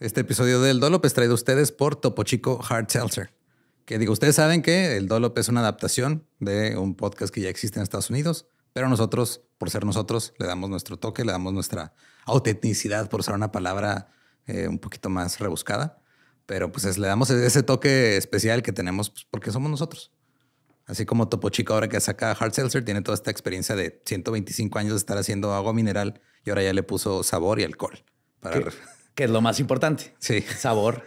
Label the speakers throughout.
Speaker 1: Este episodio del Dolop es traído a ustedes por Topo Chico Hard Seltzer. Que digo, ustedes saben que el Dolop es una adaptación de un podcast que ya existe en Estados Unidos, pero nosotros, por ser nosotros, le damos nuestro toque, le damos nuestra autenticidad, por usar una palabra eh, un poquito más rebuscada. Pero pues le damos ese toque especial que tenemos pues, porque somos nosotros. Así como Topo Chico ahora que saca Hard Seltzer tiene toda esta experiencia de 125 años de estar haciendo agua mineral y ahora ya le puso sabor y alcohol. Para
Speaker 2: que es lo más importante. Sabor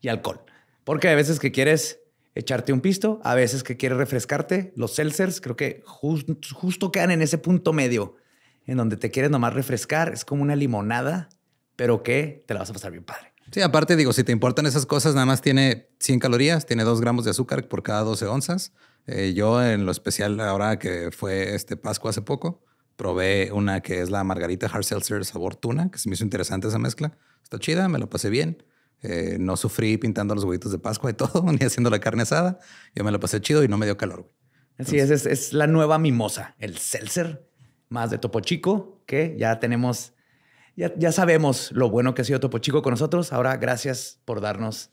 Speaker 2: y alcohol. Porque a veces que quieres echarte un pisto, a veces que quieres refrescarte, los seltzers creo que justo quedan en ese punto medio, en donde te quieres nomás refrescar, es como una limonada, pero que te la vas a pasar bien padre.
Speaker 1: Sí, aparte digo, si te importan esas cosas, nada más tiene 100 calorías, tiene 2 gramos de azúcar por cada 12 onzas. Eh, yo en lo especial ahora que fue este Pascua hace poco, Probé una que es la margarita hard seltzer sabor tuna, que se me hizo interesante esa mezcla. Está chida, me lo pasé bien. Eh, no sufrí pintando los huevitos de Pascua y todo, ni haciendo la carne asada.
Speaker 2: Yo me lo pasé chido y no me dio calor. Güey. Así es, es, la nueva mimosa, el seltzer, más de Topo Chico, que ya tenemos, ya, ya sabemos lo bueno que ha sido Topo Chico con nosotros. Ahora, gracias por darnos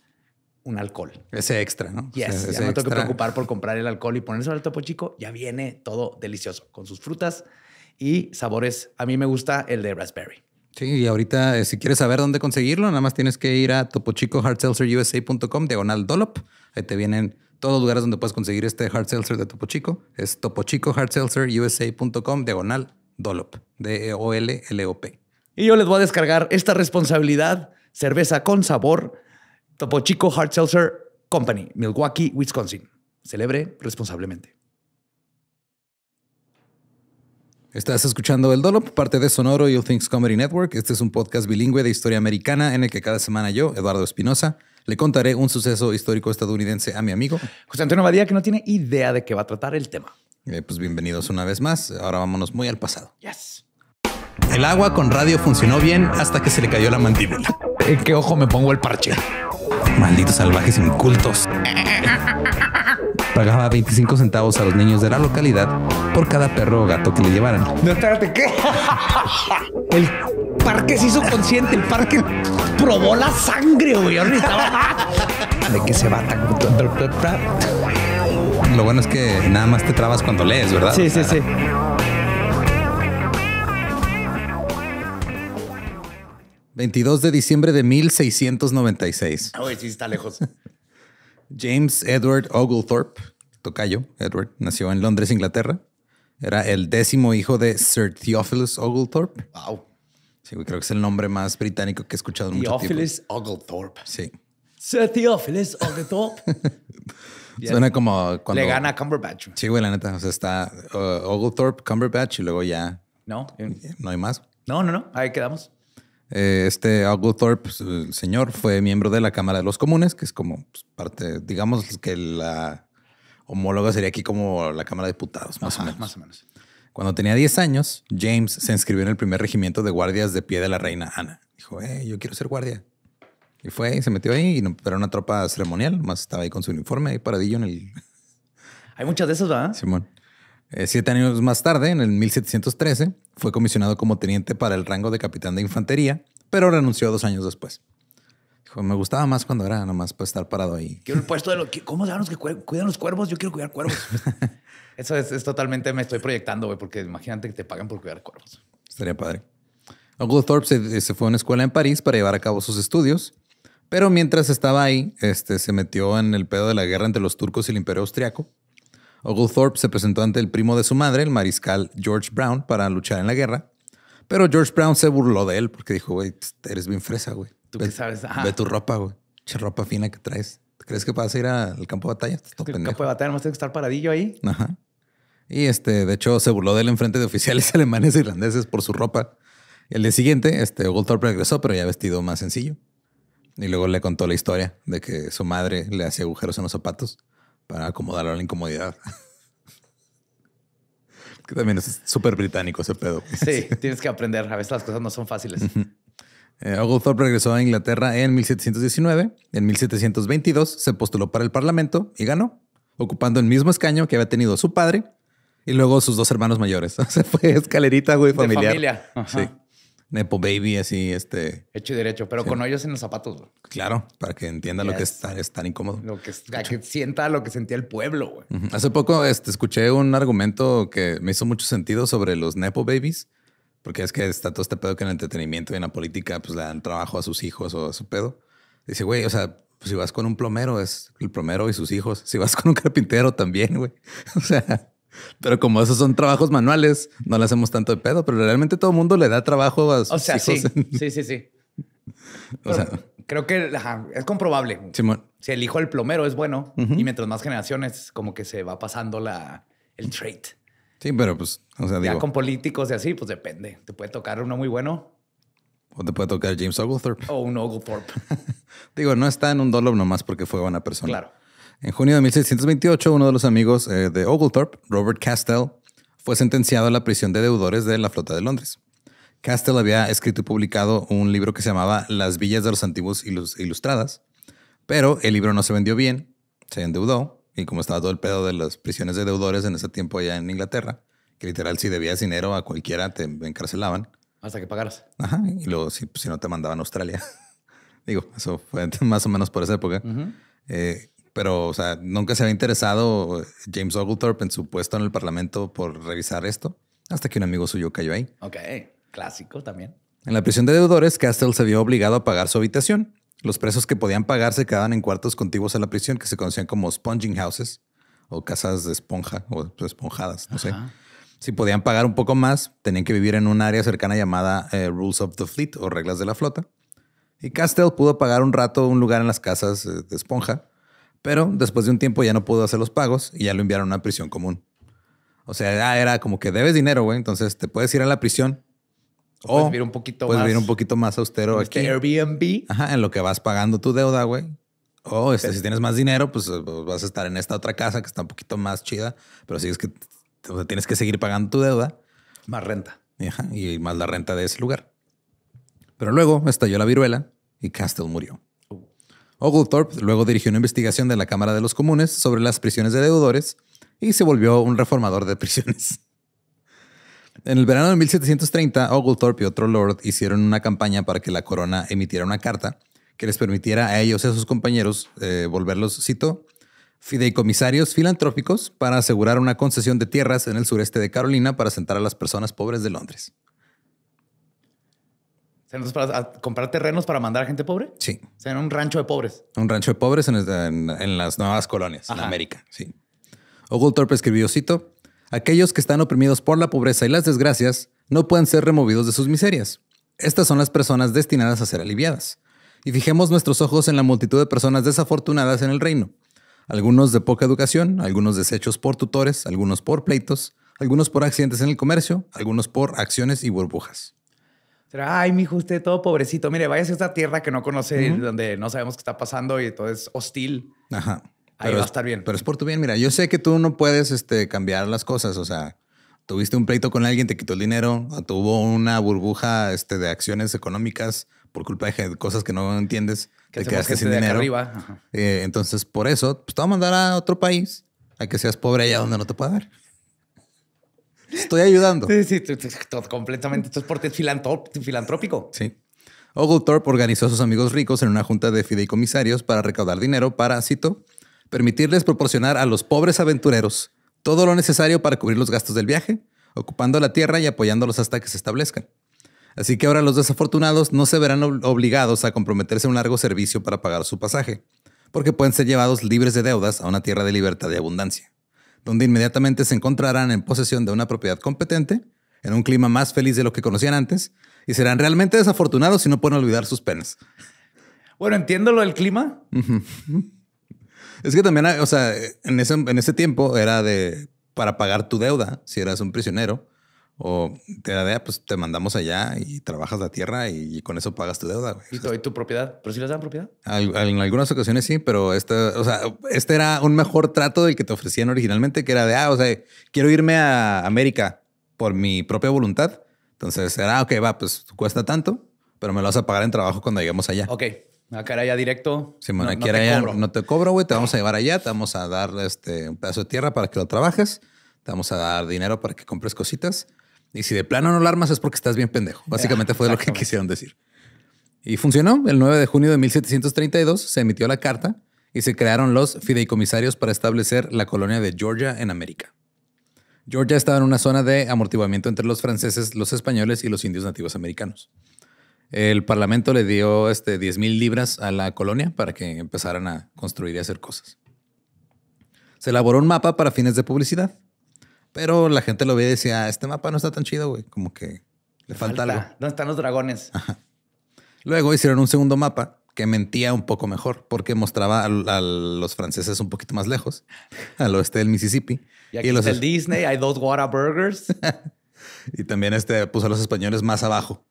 Speaker 2: un alcohol. Ese extra, ¿no? Yes, ya no tengo que preocupar por comprar el alcohol y ponerse al topo chico. Ya viene todo delicioso con sus frutas, y sabores. A mí me gusta el de raspberry.
Speaker 1: Sí, y ahorita, eh, si quieres saber dónde conseguirlo, nada más tienes que ir a topochicohardseltzerusa.com, diagonal dolop. Ahí te vienen todos los lugares donde puedes conseguir este hard seltzer de Topo Chico. Es topochicohardseltzerusa.com,
Speaker 2: diagonal dolop, d e o l l o p Y yo les voy a descargar esta responsabilidad, cerveza con sabor, Topo Chico Hard Company, Milwaukee, Wisconsin. Celebre responsablemente.
Speaker 1: Estás escuchando El Dolop, parte de Sonoro You Think Comedy Network. Este es un podcast bilingüe de historia americana en el que cada semana yo, Eduardo Espinosa, le contaré un suceso histórico estadounidense a mi amigo
Speaker 2: José Antonio Badía, que no tiene idea de qué va a tratar el tema. Eh, pues bienvenidos una vez más. Ahora vámonos muy al pasado. Yes.
Speaker 1: El agua con radio funcionó bien hasta que se le cayó la mandíbula. ¿En eh, qué ojo me pongo el parche? Malditos salvajes incultos. pagaba 25 centavos a los niños de la localidad por cada perro o gato que le llevaran.
Speaker 2: No, espérate, ¿qué? El parque se hizo consciente, el parque probó la sangre, güey. ¿Ahorita? ¿De que se va?
Speaker 1: Lo bueno es que nada más te trabas cuando lees, ¿verdad? Sí, sí, sí. 22 de diciembre de 1696.
Speaker 2: Ah, sí, está lejos.
Speaker 1: James Edward Oglethorpe, tocayo, Edward, nació en Londres, Inglaterra. Era el décimo hijo de Sir Theophilus Oglethorpe. Wow. Sí, creo que es el nombre más británico que he escuchado en mucho tiempo. Theophilus Oglethorpe. Sí.
Speaker 2: Sir Theophilus Oglethorpe. Suena
Speaker 1: como cuando... Le gana Cumberbatch. Sí, güey, la neta. O sea, está uh, Oglethorpe, Cumberbatch y luego ya... No. No hay más. No, no, no. Ahí quedamos. Eh, este Oglethorpe, pues, el señor, fue miembro de la Cámara de los Comunes, que es como pues, parte, digamos que la homóloga sería aquí como la Cámara de Diputados, más, o menos. Cuando tenía 10 años, James se inscribió en el primer regimiento de guardias de pie de la reina Ana. Dijo, eh, yo quiero ser guardia. Y fue y se metió ahí, y era una tropa ceremonial, más estaba ahí con su uniforme, ahí paradillo en el... Hay muchas de esas, ¿verdad? Simón. Eh, siete años más tarde, en el 1713, fue comisionado como teniente para el rango de capitán de infantería, pero renunció dos años después. me gustaba más cuando era nomás para pues, estar parado ahí.
Speaker 2: Quiero el puesto de ¿Cómo se que cuidan los cuervos? Yo quiero cuidar cuervos. Eso es, totalmente... Me estoy proyectando, porque imagínate que te pagan por cuidar cuervos.
Speaker 1: Estaría padre. Oglethorpe se, se fue a una escuela en París para llevar a cabo sus estudios. Pero mientras estaba ahí, este, se metió en el pedo de la guerra entre los turcos y el imperio austriaco. Oglethorpe se presentó ante el primo de su madre, el mariscal George Brown, para luchar en la guerra. Pero George Brown se burló de él porque dijo, güey, pues, eres bien fresa, güey. ¿Tú qué sabes? Ah. Ve tu ropa, güey. Che ropa fina que traes. ¿Crees que vas a ir al campo de batalla? el
Speaker 2: campo de batalla, más que estar paradillo ahí.
Speaker 1: Ajá. Y este, de hecho, se burló de él en frente de oficiales alemanes e irlandeses por su ropa. el día siguiente, este, Oglethorpe regresó, pero ya vestido más sencillo. Y luego le contó la historia de que su madre le hacía agujeros en los zapatos para acomodarlo a la incomodidad. que también es súper británico ese pedo.
Speaker 2: Pues. Sí, tienes que aprender. A veces las cosas no son fáciles.
Speaker 1: Eh, Oglethorpe regresó a Inglaterra en 1719. En 1722 se postuló para el Parlamento y ganó, ocupando el mismo escaño que había tenido su padre y luego sus dos hermanos mayores. Se fue escalerita, güey, familiar. familia. Sí. Nepo Baby, así, este.
Speaker 2: Hecho y derecho, pero con hoyos en los zapatos. Claro, para que entienda lo que es tan, es tan, incómodo. Lo que, que, sienta lo que sentía el pueblo. Güey.
Speaker 1: Hace poco este, escuché un argumento que me hizo mucho sentido sobre los Nepo Babies, porque es que está todo este pedo que en el entretenimiento y en la política pues le dan trabajo a sus hijos o a su pedo. Dice, güey, o sea, pues, si vas con un plomero, es el plomero y sus hijos. Si vas con un carpintero, también, güey.
Speaker 2: O sea,
Speaker 1: pero como esos son trabajos manuales, no le hacemos tanto de pedo, pero realmente todo el mundo le da trabajo a sus O sea, sí,
Speaker 2: sí, sí,
Speaker 1: O sea,
Speaker 2: creo que es comprobable. Si el hijo del plomero es bueno y mientras más generaciones, como que se va pasando la, el trait. Sí, pero pues, o sea, ya con políticos y así, pues depende. Te puede tocar uno muy bueno. O te puede tocar James Oglethorpe. O un Oglethorpe.
Speaker 1: digo, no está en un dólar nomás porque fue buena persona. Claro. En junio de 1628, uno de los amigos eh, de Oglethorpe, Robert Castell, fue sentenciado a la prisión de deudores de la flota de Londres. Castell había escrito y publicado un libro que se llamaba Las Villas de los Antiguos Ilustradas, pero el libro no se vendió bien, se endeudó, y como estaba todo el pedo de las prisiones de deudores en ese tiempo allá en Inglaterra, que literal si debías dinero a cualquiera te encarcelaban. Hasta que pagaras. Ajá, y luego si, pues, no te mandaban a Australia. Digo, eso fue más o menos por esa época pero, o sea, nunca se había interesado James Oglethorpe en su puesto en el Parlamento por revisar esto, hasta que un amigo suyo cayó ahí.
Speaker 2: Ok, clásico también.
Speaker 1: En la prisión de deudores, Castle se vio obligado a pagar su habitación. Los presos que podían pagar se quedaban en cuartos contiguos a la prisión, que se conocían como sponging houses o casas de esponja o esponjadas, no sé. Si podían pagar un poco más, tenían que vivir en un área cercana llamada eh, Rules of the Fleet o Reglas de la Flota. Y Castell pudo pagar un rato un lugar en las casas eh, de esponja, pero después de un tiempo ya no pudo hacer los pagos y ya lo enviaron a una prisión común. O sea, ya era como que debes dinero, güey. Entonces te puedes ir a la prisión.
Speaker 2: O, puedes vivir un poquito más. un
Speaker 1: poquito más austero aquí. Este Airbnb. Ajá, en lo que vas pagando tu deuda, güey. O este, si tienes más dinero, pues, eh, pues, vas a estar en esta otra casa que está un poquito más chida, pero es que tienes que seguir pagando tu deuda. Más renta. Ajá, y más la renta de ese lugar. Pero luego estalló la viruela y Castle murió. Oglethorpe luego dirigió una investigación de la Cámara de los Comunes sobre las prisiones de deudores y se volvió un reformador de prisiones. En el verano de 1730, Oglethorpe y otro lord hicieron una campaña para que la corona emitiera una carta que les permitiera a ellos y a sus compañeros eh, volverlos, cito, fideicomisarios filantrópicos para asegurar una concesión de tierras en el sureste de Carolina para sentar a las personas pobres de Londres
Speaker 2: para comprar terrenos para mandar a gente pobre. Sí. O un rancho de pobres.
Speaker 1: Un rancho de pobres en, este, las nuevas colonias, en América. Sí. Oglethorpe escribió, cito, aquellos que están oprimidos por la pobreza y las desgracias no pueden ser removidos de sus miserias. Estas son las personas destinadas a ser aliviadas. Y fijemos nuestros ojos en la multitud de personas desafortunadas en el reino. Algunos de poca educación, algunos deshechos por tutores, algunos por pleitos, algunos por accidentes en el comercio, algunos por acciones y burbujas.
Speaker 2: Será, ay, mijo, usted todo pobrecito. Mire, vaya a esta tierra que no conoce, donde no sabemos qué está pasando y todo es hostil.
Speaker 1: Ajá. Ahí va a estar bien. pero es por tu bien. Mira, yo sé que tú no puedes este, cambiar las cosas. O sea, tuviste un pleito con alguien, te quitó el dinero, tuvo una burbuja este, de acciones económicas por culpa de cosas que no entiendes. Que te quedaste sin dinero. Arriba. Eh, entonces, por eso, pues te va a mandar a otro país a que seas pobre allá donde no te pueda dar. Estoy ayudando. Sí, sí, completamente. Esto es porque es filantrópico. Sí. Oglethorpe organizó a sus amigos ricos en una junta de fideicomisarios para recaudar dinero para, cito, permitirles proporcionar a los pobres aventureros todo lo necesario para cubrir los gastos del viaje, ocupando la tierra y apoyándolos hasta que se establezcan. Así que ahora los desafortunados no se verán obligados a comprometerse a un largo servicio para pagar su pasaje, porque pueden ser llevados libres de deudas a una tierra de libertad y abundancia donde inmediatamente se encontrarán en posesión de una propiedad competente, en un clima más feliz de lo que conocían antes, y serán realmente desafortunados si no pueden olvidar sus penas. Bueno, entiendo lo del clima. Es que también, o sea, en ese, en ese tiempo era de para pagar tu deuda si eras un prisionero o te da idea, ah, pues te mandamos allá y trabajas la tierra y, con eso pagas tu deuda. ¿Y, tu,
Speaker 2: propiedad? ¿Pero si sí les dan propiedad?
Speaker 1: en algunas ocasiones sí, pero este, o sea, este era un mejor trato del que te ofrecían originalmente, que era de, ah, o sea, quiero irme a América por mi propia voluntad. Entonces era, ah, ok, va, pues cuesta tanto, pero me lo vas a pagar en trabajo cuando lleguemos allá.
Speaker 2: Ok. Acá ah, era ya directo.
Speaker 1: Si no, te, cobro. no te cobro, güey. Te vamos a llevar allá, te vamos a dar este, un pedazo de tierra para que lo trabajes, te vamos a dar dinero para que compres cositas y si de plano no lo armas es porque estás bien pendejo. Básicamente fue lo que quisieron decir. Y funcionó. El 9 de junio de 1732 se emitió la carta y se crearon los fideicomisarios para establecer la colonia de Georgia en América. Georgia estaba en una zona de amortiguamiento entre los franceses, los españoles y los indios nativos americanos. El Parlamento le dio este, 10 mil libras a la colonia para que empezaran a construir y hacer cosas. Se elaboró un mapa para fines de publicidad. Pero la gente lo veía y decía, ah, este mapa no está tan chido, güey. Como que
Speaker 2: le, falta, la. algo. ¿Dónde están los dragones?
Speaker 1: Luego hicieron un segundo mapa que mentía un poco mejor porque mostraba a, los franceses un poquito más lejos, al oeste del Mississippi. Y aquí los está el Disney,
Speaker 2: hay dos Whataburgers.
Speaker 1: y también este puso a los españoles más abajo.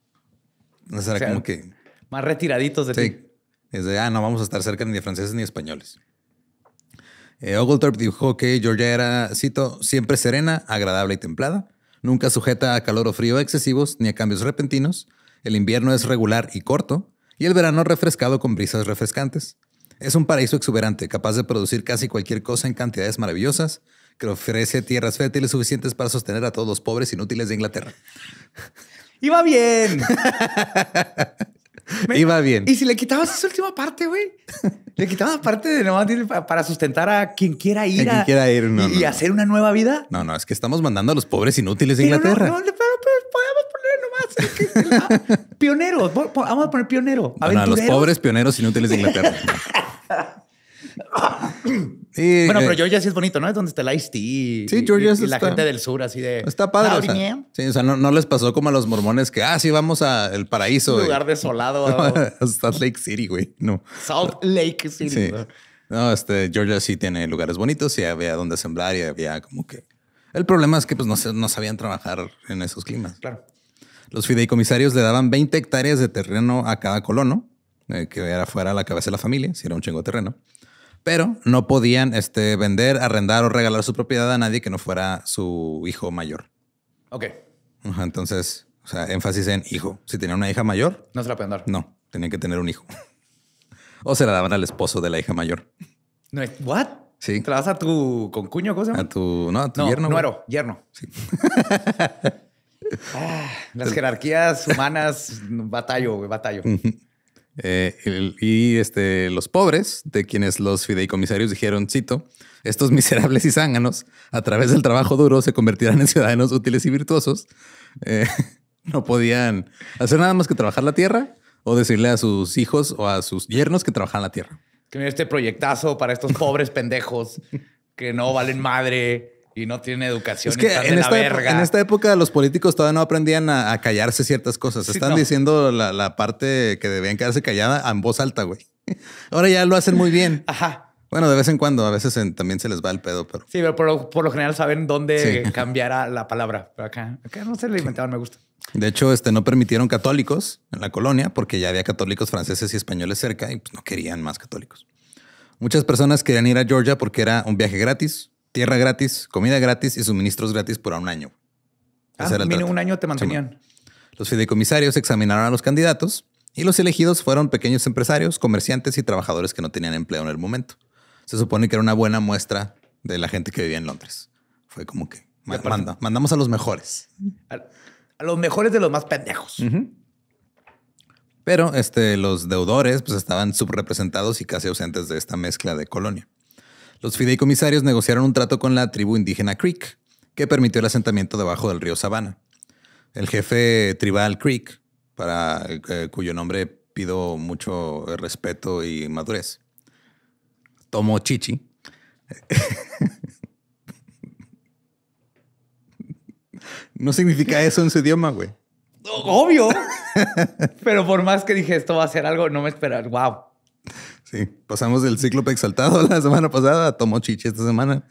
Speaker 1: como que...
Speaker 2: Más retiraditos de
Speaker 1: sí. Es de, ah, no vamos a estar cerca ni de franceses ni españoles. Eh, Oglethorpe dibujó que Georgia era, cito, siempre serena, agradable y templada, nunca sujeta a calor o frío excesivos ni a cambios repentinos, el invierno es regular y corto, y el verano refrescado con brisas refrescantes. Es un paraíso exuberante, capaz de producir casi cualquier cosa en cantidades maravillosas, que ofrece tierras fértiles suficientes para sostener a todos los pobres inútiles de Inglaterra.
Speaker 2: ¡Y va bien!
Speaker 1: Iba bien. Y
Speaker 2: si le quitabas esa última parte, güey. le quitabas parte de nomás para sustentar a quien quiera ir. A, Y, hacer una nueva vida.
Speaker 1: No, no, es que estamos mandando a los pobres inútiles de Inglaterra. No,
Speaker 2: no, pero, podemos poner nomás. pioneros. Vamos a poner pionero. a los pobres
Speaker 1: pioneros inútiles de Inglaterra. bueno, pero eh, Georgia
Speaker 2: sí es bonito, ¿no? Es donde está el Ice Sí, Georgia y, la gente del sur, así de. Está padre. Ah,
Speaker 1: sí, o sea, no, les pasó como a los mormones que, ah, sí, vamos al paraíso. lugar
Speaker 2: desolado.
Speaker 1: Salt Lake City, güey. No. Salt
Speaker 2: Lake City.
Speaker 1: No, este, Georgia sí tiene lugares bonitos y había donde sembrar y había como que. El problema es que pues, no, sabían trabajar en esos climas. Claro. Los fideicomisarios le daban 20 hectáreas de terreno a cada colono, eh, que era fuera la cabeza de la familia, si era un chingo de terreno pero no podían este, vender, arrendar o regalar su propiedad a nadie que no fuera su hijo mayor. Ok. entonces, o sea, énfasis en hijo. Si tenía una hija mayor, no se la podían dar. No, tenían que tener un hijo. o se la daban al esposo de la hija mayor. No, ¿what? Sí. ¿Te la vas a
Speaker 2: tu concuño? ¿Cómo se A tu, no, a tu no, yerno. yerno. Sí. Ah, las jerarquías humanas, batallo, batallo.
Speaker 1: Eh, y este, los pobres, de quienes los fideicomisarios dijeron, cito, estos miserables y zánganos, a través del trabajo duro, se convertirán en ciudadanos útiles y virtuosos, eh, no podían hacer nada más que trabajar la tierra o decirle a sus hijos o a sus yernos que trabajan la tierra.
Speaker 2: Que este proyectazo para estos pobres pendejos que no valen madre y no tiene educación. Es que en, esta en,
Speaker 1: esta Época, los políticos todavía no aprendían a, callarse ciertas cosas. están diciendo la, parte que debían quedarse callada en voz alta, güey. Ahora ya lo hacen muy bien. Ajá. Bueno, de vez en cuando, a veces también se les va el
Speaker 2: pedo, pero. Sí, pero por, lo general saben dónde cambiará la palabra. Pero acá, no se le inventaron, me gusta.
Speaker 1: De hecho, este, no permitieron católicos en la colonia porque ya había católicos franceses y españoles cerca y pues, no querían más católicos. Muchas personas querían ir a Georgia porque era un viaje gratis, tierra gratis, comida gratis y suministros gratis por un año. Ah, mínimo un
Speaker 2: año te mantenían.
Speaker 1: Los fideicomisarios examinaron a los candidatos y los elegidos fueron pequeños empresarios, comerciantes y trabajadores que no tenían empleo en el momento. Se supone que era una buena muestra de la gente que vivía en Londres. Fue como que mandamos a los mejores.
Speaker 2: A, los mejores de los más pendejos.
Speaker 1: Pero este, los deudores pues, estaban subrepresentados y casi ausentes de esta mezcla de colonia los fideicomisarios negociaron un trato con la tribu indígena Creek, que permitió el asentamiento debajo del río Sabana. El jefe tribal Creek, para eh, cuyo nombre pido mucho respeto y madurez, Tomo Chichi. no significa eso en su idioma, güey.
Speaker 2: Obvio. Pero por más que dije esto va a ser algo, no me esperas. Wow
Speaker 1: pasamos del cíclope exaltado la semana pasada, tomó chichi esta semana.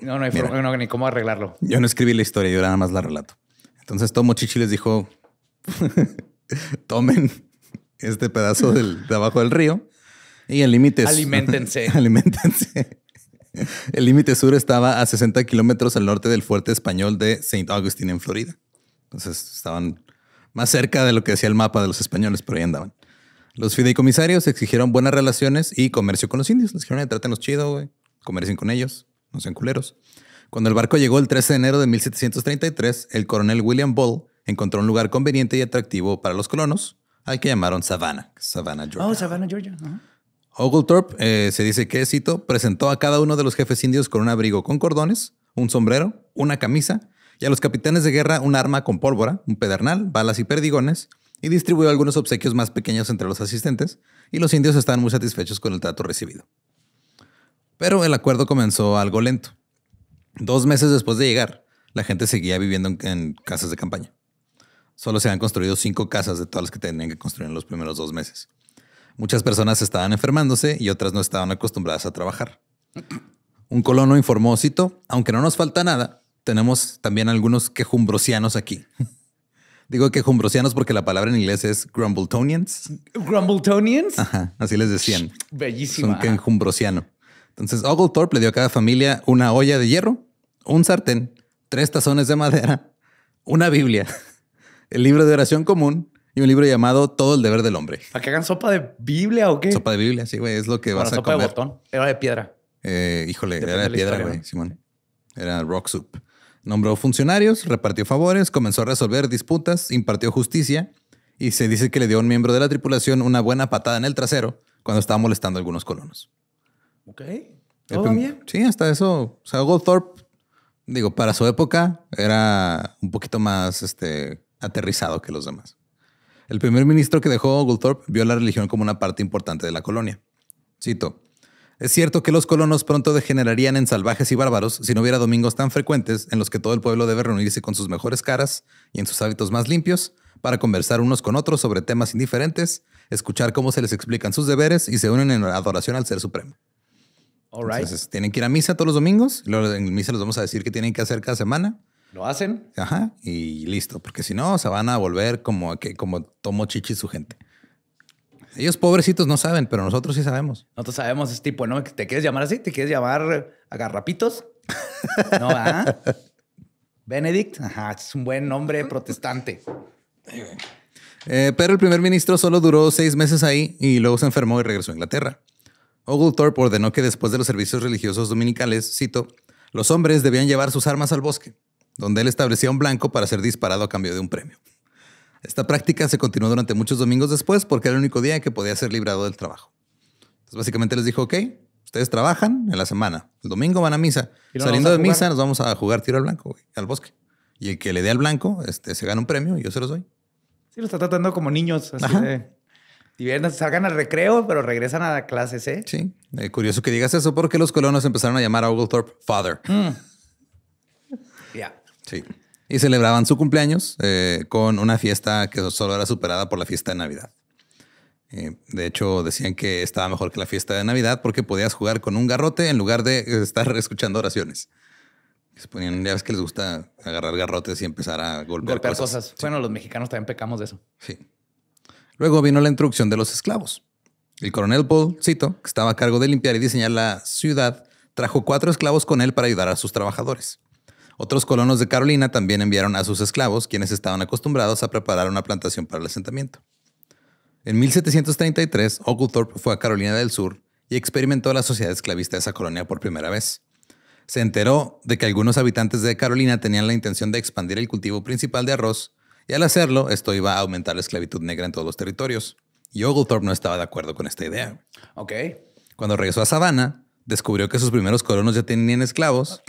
Speaker 2: No, no hay forma, ni cómo arreglarlo.
Speaker 1: Yo no escribí la historia, yo nada más la
Speaker 2: relato. Entonces
Speaker 1: Tomo Chichi les dijo, tomen este pedazo del, de abajo del río y el límite... Aliméntense. Aliméntense. El límite sur estaba a 60 kilómetros al norte del fuerte español de St. Augustine en Florida. Entonces estaban más cerca de lo que decía el mapa de los españoles, pero ahí andaban. Los fideicomisarios exigieron buenas relaciones y comercio con los indios. Les dijeron, eh, trátenos chido, Comercien con ellos, no sean culeros. Cuando el barco llegó el 13 de enero de 1733, el coronel William Bull encontró un lugar conveniente y atractivo para los colonos, al que llamaron Savannah, Savannah, Georgia.
Speaker 2: Oh, Savannah, Georgia.
Speaker 1: Oglethorpe, eh, se dice que, cito, presentó a cada uno de los jefes indios con un abrigo con cordones, un sombrero, una camisa, y a los capitanes de guerra un arma con pólvora, un pedernal, balas y perdigones, y distribuyó algunos obsequios más pequeños entre los asistentes, y los indios estaban muy satisfechos con el trato recibido. Pero el acuerdo comenzó algo lento. Dos meses después de llegar, la gente seguía viviendo en, casas de campaña. Solo se han construido cinco casas de todas las que tenían que construir en los primeros dos meses. Muchas personas estaban enfermándose y otras no estaban acostumbradas a trabajar. Un colono informó, cito, aunque no nos falta nada, tenemos también algunos quejumbrosianos aquí. Digo que jumbrosianos porque la palabra en inglés es grumbletonians.
Speaker 2: Grumbletonians.
Speaker 1: Ajá, así les decían.
Speaker 2: Bellísimo. Son
Speaker 1: que jumbrosiano. Entonces Oglethorpe le dio a cada familia una olla de hierro, un sartén, tres tazones de madera, una Biblia, el libro de oración común y un libro llamado Todo el deber del hombre. ¿Para que hagan sopa de Biblia o qué? Sopa de Biblia, sí, güey, es lo que vas a comer. Sopa de botón, era de piedra. Eh, híjole, era de piedra, güey, Simón. Era rock soup. Nombró funcionarios, repartió favores, comenzó a resolver disputas, impartió justicia y se dice que le dio a un miembro de la tripulación una buena patada en el trasero cuando estaba molestando a algunos colonos.
Speaker 2: Ok. ¿Todo bien?
Speaker 1: Sí, hasta eso. O sea, Goldthorpe, digo, para su época era un poquito más este, aterrizado que los demás. El primer ministro que dejó Goldthorpe vio la religión como una parte importante de la colonia. Cito, es cierto que los colonos pronto degenerarían en salvajes y bárbaros si no hubiera domingos tan frecuentes en los que todo el pueblo debe reunirse con sus mejores caras y en sus hábitos más limpios para conversar unos con otros sobre temas indiferentes, escuchar cómo se les explican sus deberes y se unen en adoración al Ser Supremo. Entonces, tienen que ir a misa todos los domingos. Y en misa les vamos a decir qué tienen que hacer cada semana. Lo hacen. Ajá. Y listo. Porque si no, se van a volver como, que, como tomo chichi su gente. Ellos pobrecitos no saben, pero nosotros sí sabemos.
Speaker 2: Nosotros sabemos, es tipo, ¿no? ¿Te quieres llamar así? ¿Te quieres llamar agarrapitos? no, ¿ah? Benedict, ajá, es un buen nombre protestante.
Speaker 1: Eh, pero el primer ministro solo duró seis meses ahí y luego se enfermó y regresó a Inglaterra. Oglethorpe ordenó que después de los servicios religiosos dominicales, cito, los hombres debían llevar sus armas al bosque, donde él establecía un blanco para ser disparado a cambio de un premio. Esta práctica se continuó durante muchos domingos después porque era el único día que podía ser librado del trabajo. Entonces, básicamente les dijo, ok, ustedes trabajan en la semana. El domingo van a misa. Saliendo de misa, nos vamos a jugar tiro al blanco, al bosque. Y el que le dé al blanco este, se gana un premio y yo se los doy.
Speaker 2: Sí, los está tratando como niños. Así de, salgan al recreo, pero regresan a clases, ¿eh?
Speaker 1: Sí. Eh, curioso que digas eso porque los colonos empezaron a llamar a Oglethorpe Father.
Speaker 2: Mm. Ya.
Speaker 1: Sí y celebraban su cumpleaños eh, con una fiesta que solo era superada por la fiesta de Navidad. Eh, de hecho, decían que estaba mejor que la fiesta de Navidad porque podías jugar con un garrote en lugar de estar escuchando oraciones. Se ponían, ya ves que les gusta agarrar garrotes y empezar a golpear, cosas.
Speaker 2: Bueno, los mexicanos también pecamos de eso. Sí.
Speaker 1: Luego vino la introducción de los esclavos. El coronel Paul Cito, que estaba a cargo de limpiar y diseñar la ciudad, trajo cuatro esclavos con él para ayudar a sus trabajadores. Otros colonos de Carolina también enviaron a sus esclavos, quienes estaban acostumbrados a preparar una plantación para el asentamiento. En 1733, Oglethorpe fue a Carolina del Sur y experimentó la sociedad esclavista de esa colonia por primera vez. Se enteró de que algunos habitantes de Carolina tenían la intención de expandir el cultivo principal de arroz, y al hacerlo, esto iba a aumentar la esclavitud negra en todos los territorios. Y Oglethorpe no estaba de acuerdo con esta idea. Cuando regresó a Savannah, descubrió que sus primeros colonos ya tenían
Speaker 2: esclavos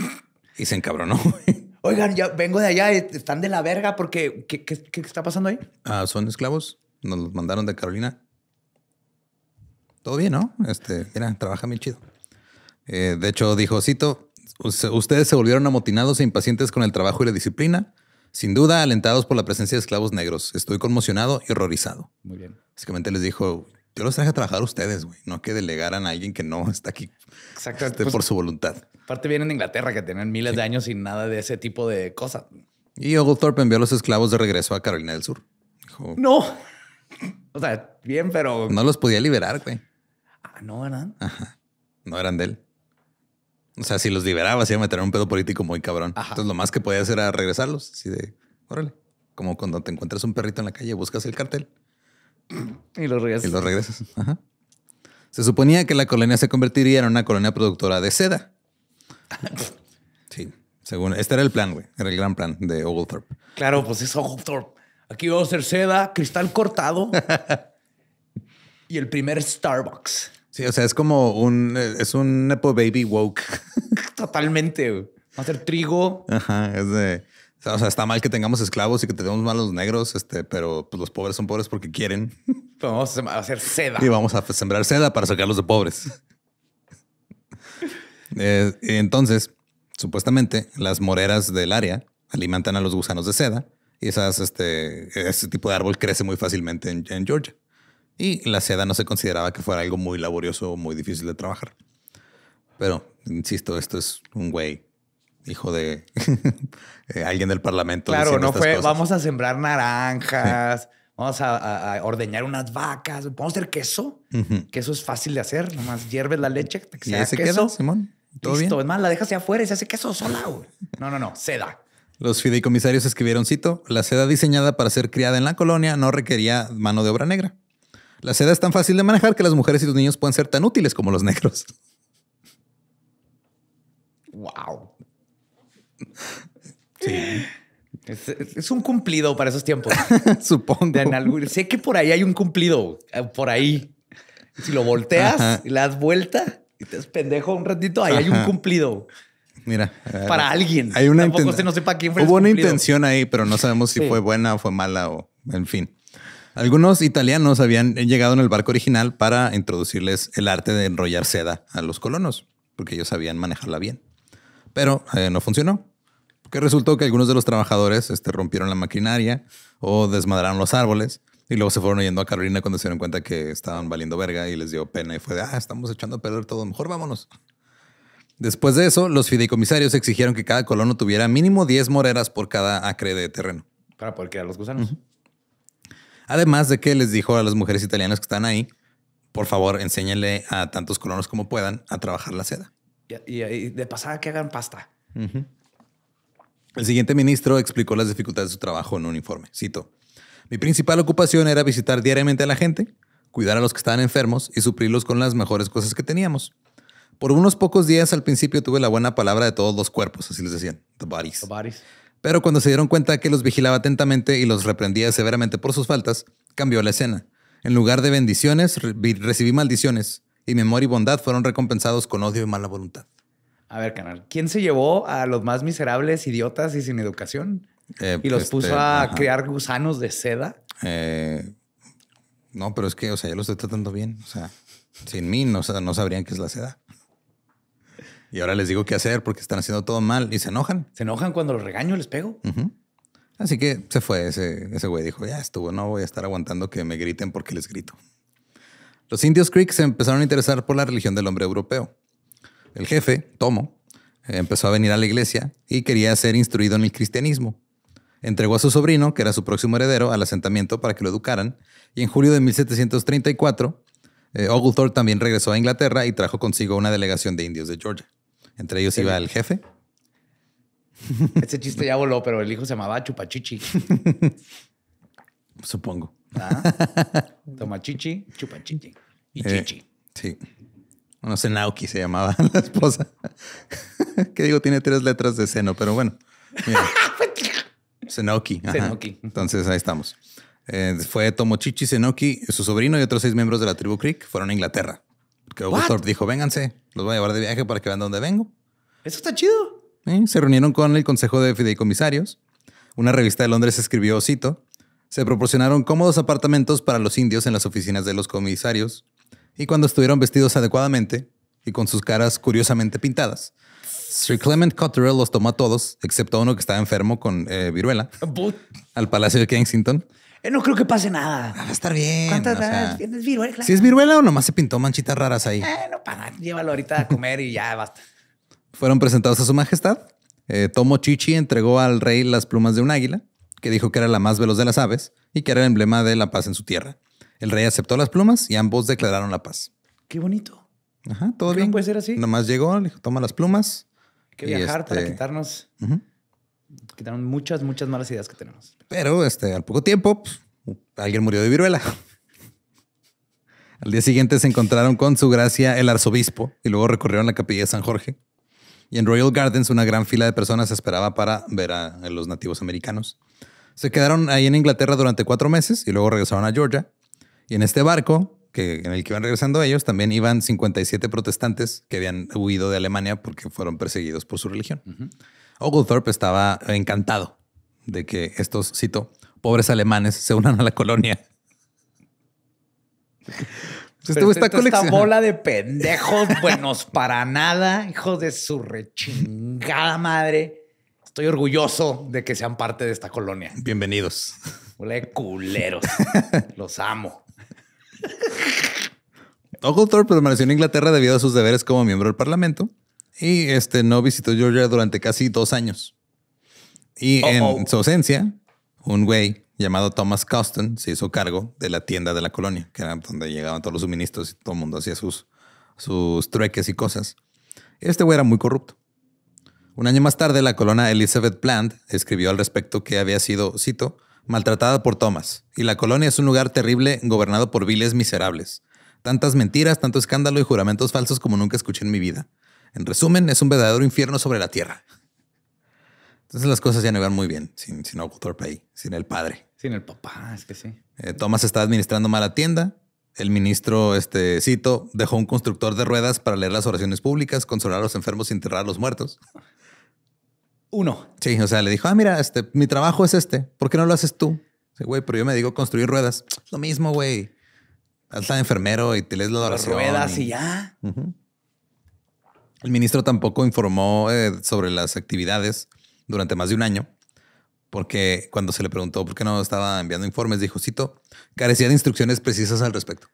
Speaker 2: y se encabronó. Oigan, ya vengo de allá, eh, están de la verga porque ¿qué, está pasando ahí?
Speaker 1: Ah, son esclavos, nos los mandaron de Carolina. Todo bien, ¿no? Este, mira, trabaja bien chido. Eh, de hecho, dijo Cito, ustedes se volvieron amotinados e impacientes con el trabajo y la disciplina, sin duda alentados por la presencia de esclavos negros. Estoy conmocionado y horrorizado. Muy bien. Básicamente les dijo, yo los traje a trabajar a ustedes, güey, no que delegaran a alguien que no está aquí
Speaker 2: exactamente pues, por su voluntad. Aparte vienen en Inglaterra, que tienen miles de años y nada de ese tipo de cosas.
Speaker 1: Y Oglethorpe envió a los esclavos de regreso a Carolina del Sur.
Speaker 2: no. O sea, bien, pero... No
Speaker 1: los podía liberar, güey.
Speaker 2: Ah, no, eran. Ajá.
Speaker 1: No eran de él. O sea, si los liberaba, se iba a meter un pedo político muy cabrón. Entonces, lo más que podía hacer era regresarlos. Así de, órale, como cuando te encuentras un perrito en la calle, buscas el cartel y los regresas. Y regresas. Ajá. Se suponía que la colonia se convertiría en una colonia productora de seda. sí, según. Este era el plan, güey. Era el gran plan de Oglethorpe.
Speaker 2: Claro, pues es Oglethorpe. Aquí vamos a hacer seda, cristal cortado y el primer Starbucks.
Speaker 1: Sí, o sea, es como un. Es un Nepo Baby woke.
Speaker 2: Totalmente, Va a ser trigo.
Speaker 1: Ajá, es de. O sea, está mal que tengamos esclavos y que tenemos malos negros, este, pero pues, los pobres son pobres porque quieren.
Speaker 2: Pues vamos a hacer seda. Y vamos
Speaker 1: a sembrar seda para sacarlos de pobres. Eh, entonces, supuestamente, las moreras del área alimentan a los gusanos de seda y esas, este, ese tipo de árbol crece muy fácilmente en, en Georgia. Y la seda no se consideraba que fuera algo muy laborioso o muy difícil de trabajar. Pero, insisto, esto es un güey hijo de eh, alguien del Parlamento. Claro, no fue, vamos
Speaker 2: a sembrar naranjas. vamos a, ordeñar unas vacas, vamos a hacer queso. Queso es fácil de hacer, nomás hierve la leche, que ¿Y ese queso, Simón. ¿Todo Listo, es más, la dejas afuera y se hace queso sola. No, no, no, seda.
Speaker 1: Los fideicomisarios escribieron, cito, la seda diseñada para ser criada en la colonia no requería mano de obra negra. La seda es tan fácil de manejar que las mujeres y los niños pueden ser tan útiles como los negros.
Speaker 2: Wow. Es, un cumplido para esos tiempos. Supongo. Sé que por ahí hay un cumplido. Eh, por ahí. Si lo volteas y le das vuelta y te pendejo un ratito, ahí hay un cumplido.
Speaker 1: Mira. Para alguien. Hay una Tampoco se no sepa quién fue Hubo una intención ahí, pero no sabemos si fue buena o fue mala o en fin. Algunos italianos habían llegado en el barco original para introducirles el arte de enrollar seda a los colonos, porque ellos sabían manejarla bien. Pero eh, no funcionó que resultó que algunos de los trabajadores este, rompieron la maquinaria o desmadraron los árboles y luego se fueron yendo a Carolina cuando se dieron cuenta que estaban valiendo verga y les dio pena y fue de, ah, estamos echando a perder todo, mejor vámonos. Después de eso, los fideicomisarios exigieron que cada colono tuviera mínimo 10 moreras por cada acre de terreno. Para poder quedar los gusanos. Además de que les dijo a las mujeres italianas que están ahí, por favor, enséñenle a tantos colonos como puedan a trabajar la seda.
Speaker 2: Y, de pasada que hagan pasta.
Speaker 1: El siguiente ministro explicó las dificultades de su trabajo en un informe. Cito, mi principal ocupación era visitar diariamente a la gente, cuidar a los que estaban enfermos y suplirlos con las mejores cosas que teníamos. Por unos pocos días al principio tuve la buena palabra de todos los cuerpos, así les decían, the bodies. Pero cuando se dieron cuenta que los vigilaba atentamente y los reprendía severamente por sus faltas, cambió la escena. En lugar de bendiciones, recibí maldiciones y memoria y bondad fueron recompensados con odio y mala voluntad.
Speaker 2: A ver, canal, ¿quién se llevó a los más miserables, idiotas y sin educación?
Speaker 1: Eh, y los este, puso a
Speaker 2: crear gusanos de seda.
Speaker 1: Eh, no, pero es que, o sea, yo los estoy tratando bien. O sea, sin mí no, no sabrían qué es la seda. Y ahora les digo qué hacer porque están haciendo todo mal y se enojan. Se enojan cuando los regaño, les pego. Así que se fue ese, ese güey. Dijo, ya estuvo, no voy a estar aguantando que me griten porque les grito. Los indios Creek se empezaron a interesar por la religión del hombre europeo el jefe, Tomo, empezó a venir a la iglesia y quería ser instruido en el cristianismo. Entregó a su sobrino, que era su próximo heredero, al asentamiento para que lo educaran, y en julio de 1734, eh, Oglethorpe también regresó a Inglaterra y trajo consigo una delegación de indios de Georgia. Entre ellos iba el jefe.
Speaker 2: Ese chiste ya voló, pero el hijo se llamaba Chupachichi. Supongo. Ah. Tomachichi, Toma chichi, chupachichi
Speaker 1: y eh, chichi. sí. Bueno, Senauki se llamaba la esposa. que digo, tiene tres letras de seno, pero bueno. Senoki. Senauki. Entonces ahí estamos. Eh, fue Tomochichi Senoki, su sobrino y otros seis miembros de la tribu Creek fueron a Inglaterra. Porque Oglethorpe dijo, vénganse, los voy a llevar de viaje para que vean dónde vengo. Eso está chido. Se reunieron con el Consejo de Fideicomisarios. Una revista de Londres escribió, cito, se proporcionaron cómodos apartamentos para los indios en las oficinas de los comisarios y cuando estuvieron vestidos adecuadamente y con sus caras curiosamente pintadas. Sir Clement Cotterell los tomó a todos, excepto a uno que estaba enfermo con eh, viruela, al Palacio de Kensington.
Speaker 2: Eh, no creo que pase nada. Ah, va a estar bien. ¿Cuántas ¿Es viruela? Si es viruela o nomás
Speaker 1: se pintó manchitas raras ahí. Eh, no
Speaker 2: para, llévalo ahorita a comer y ya basta.
Speaker 1: Fueron presentados a su majestad. Tomo Chichi entregó al rey las plumas de un águila, que dijo que era la más veloz de las aves y que era el emblema de la paz en su tierra. El rey aceptó las plumas y ambos declararon la paz. Qué bonito. Ajá, todo bien. No puede ser así. Nomás llegó, le dijo, toma las plumas. Hay viajar este para
Speaker 2: quitarnos, Quitaron muchas, muchas malas ideas que tenemos.
Speaker 1: Pero este, al poco tiempo, pues, alguien murió de viruela. al día siguiente se encontraron con su gracia el arzobispo y luego recorrieron la capilla de San Jorge. Y en Royal Gardens una gran fila de personas esperaba para ver a los nativos americanos. Se quedaron ahí en Inglaterra durante cuatro meses y luego regresaron a Georgia, y en este barco, que, en el que iban regresando ellos, también iban 57 protestantes que habían huido de Alemania porque fueron perseguidos por su religión. Oglethorpe estaba encantado de que estos, cito, pobres alemanes se unan a la colonia.
Speaker 2: Pues esta, bola de pendejos buenos para nada, hijos de su rechingada madre. Estoy orgulloso de que sean parte de esta colonia. Bienvenidos. Hola, de culeros. Los amo.
Speaker 1: Oglethorpe permaneció pues en Inglaterra debido a sus deberes como miembro del Parlamento y este, no visitó Georgia durante casi dos años. Y en su ausencia, un güey llamado Thomas Coston se hizo cargo de la tienda de la colonia, que era donde llegaban todos los suministros y todo el mundo hacía sus, sus trueques y cosas. Este güey era muy corrupto. Un año más tarde, la colona Elizabeth Plant escribió al respecto que había sido, cito, maltratada por Thomas, y la colonia es un lugar terrible gobernado por viles miserables. Tantas mentiras, tanto escándalo y juramentos falsos como nunca escuché en mi vida. En resumen, es un verdadero infierno sobre la tierra. Entonces las cosas ya no iban muy bien sin, sin sin el padre.
Speaker 2: Sin el papá, es que sí.
Speaker 1: Eh, Thomas está administrando mala tienda. El ministro, este, cito, dejó un constructor de ruedas para leer las oraciones públicas, consolar a los enfermos y enterrar a los muertos uno. Sí, o sea, le dijo, ah, mira, este, mi trabajo es este. ¿Por qué no lo haces tú? Sí, güey, pero yo me digo construir ruedas. Lo mismo, güey. al enfermero y te lees la
Speaker 2: oración. Ruedas y, ya.
Speaker 1: El ministro tampoco informó eh, sobre las actividades durante más de un año, porque cuando se le preguntó por qué no estaba enviando informes, dijo, cito, carecía de instrucciones precisas al respecto.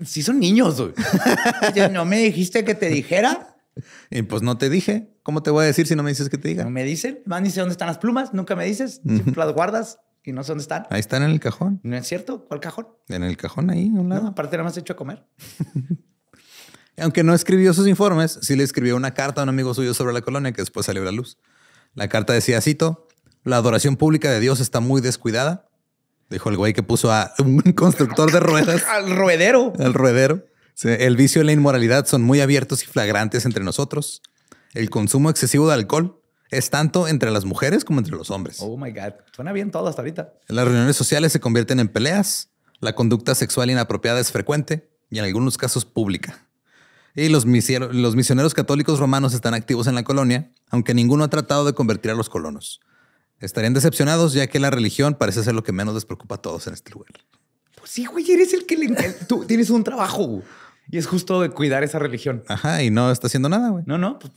Speaker 2: Si sí son niños, güey. ¿No me dijiste que te dijera?
Speaker 1: Y pues no te dije. ¿Cómo te voy a decir si no me dices que te diga? No
Speaker 2: me dicen. Más ni sé dónde están las plumas. Nunca me dices. las guardas y no sé dónde están.
Speaker 1: Ahí están en el cajón.
Speaker 2: ¿No es cierto? ¿Cuál cajón?
Speaker 1: En el cajón ahí, un lado.
Speaker 2: aparte, nada más hecho a comer.
Speaker 1: Aunque no escribió sus informes, sí le escribió una carta a un amigo suyo sobre la colonia que después salió a la luz. La carta decía, cito, la adoración pública de Dios está muy descuidada. Dijo el güey que puso a un constructor de ruedas.
Speaker 2: al ruedero.
Speaker 1: Al ruedero. El vicio y la inmoralidad son muy abiertos y flagrantes entre nosotros. El consumo excesivo de alcohol es tanto entre las mujeres como entre los hombres. Oh my God. Suena bien todo hasta ahorita. Las reuniones sociales se convierten en peleas. La conducta sexual inapropiada es frecuente y en algunos casos pública. Y los, misioneros católicos romanos están activos en la colonia, aunque ninguno ha tratado de convertir a los colonos. Estarían decepcionados ya que la religión parece ser lo que menos les preocupa a todos en este lugar.
Speaker 2: Pues sí, güey, eres el que le... Tú tienes un trabajo. Y es justo de cuidar esa religión.
Speaker 1: Ajá, y no está haciendo nada, güey. No, no. Pues,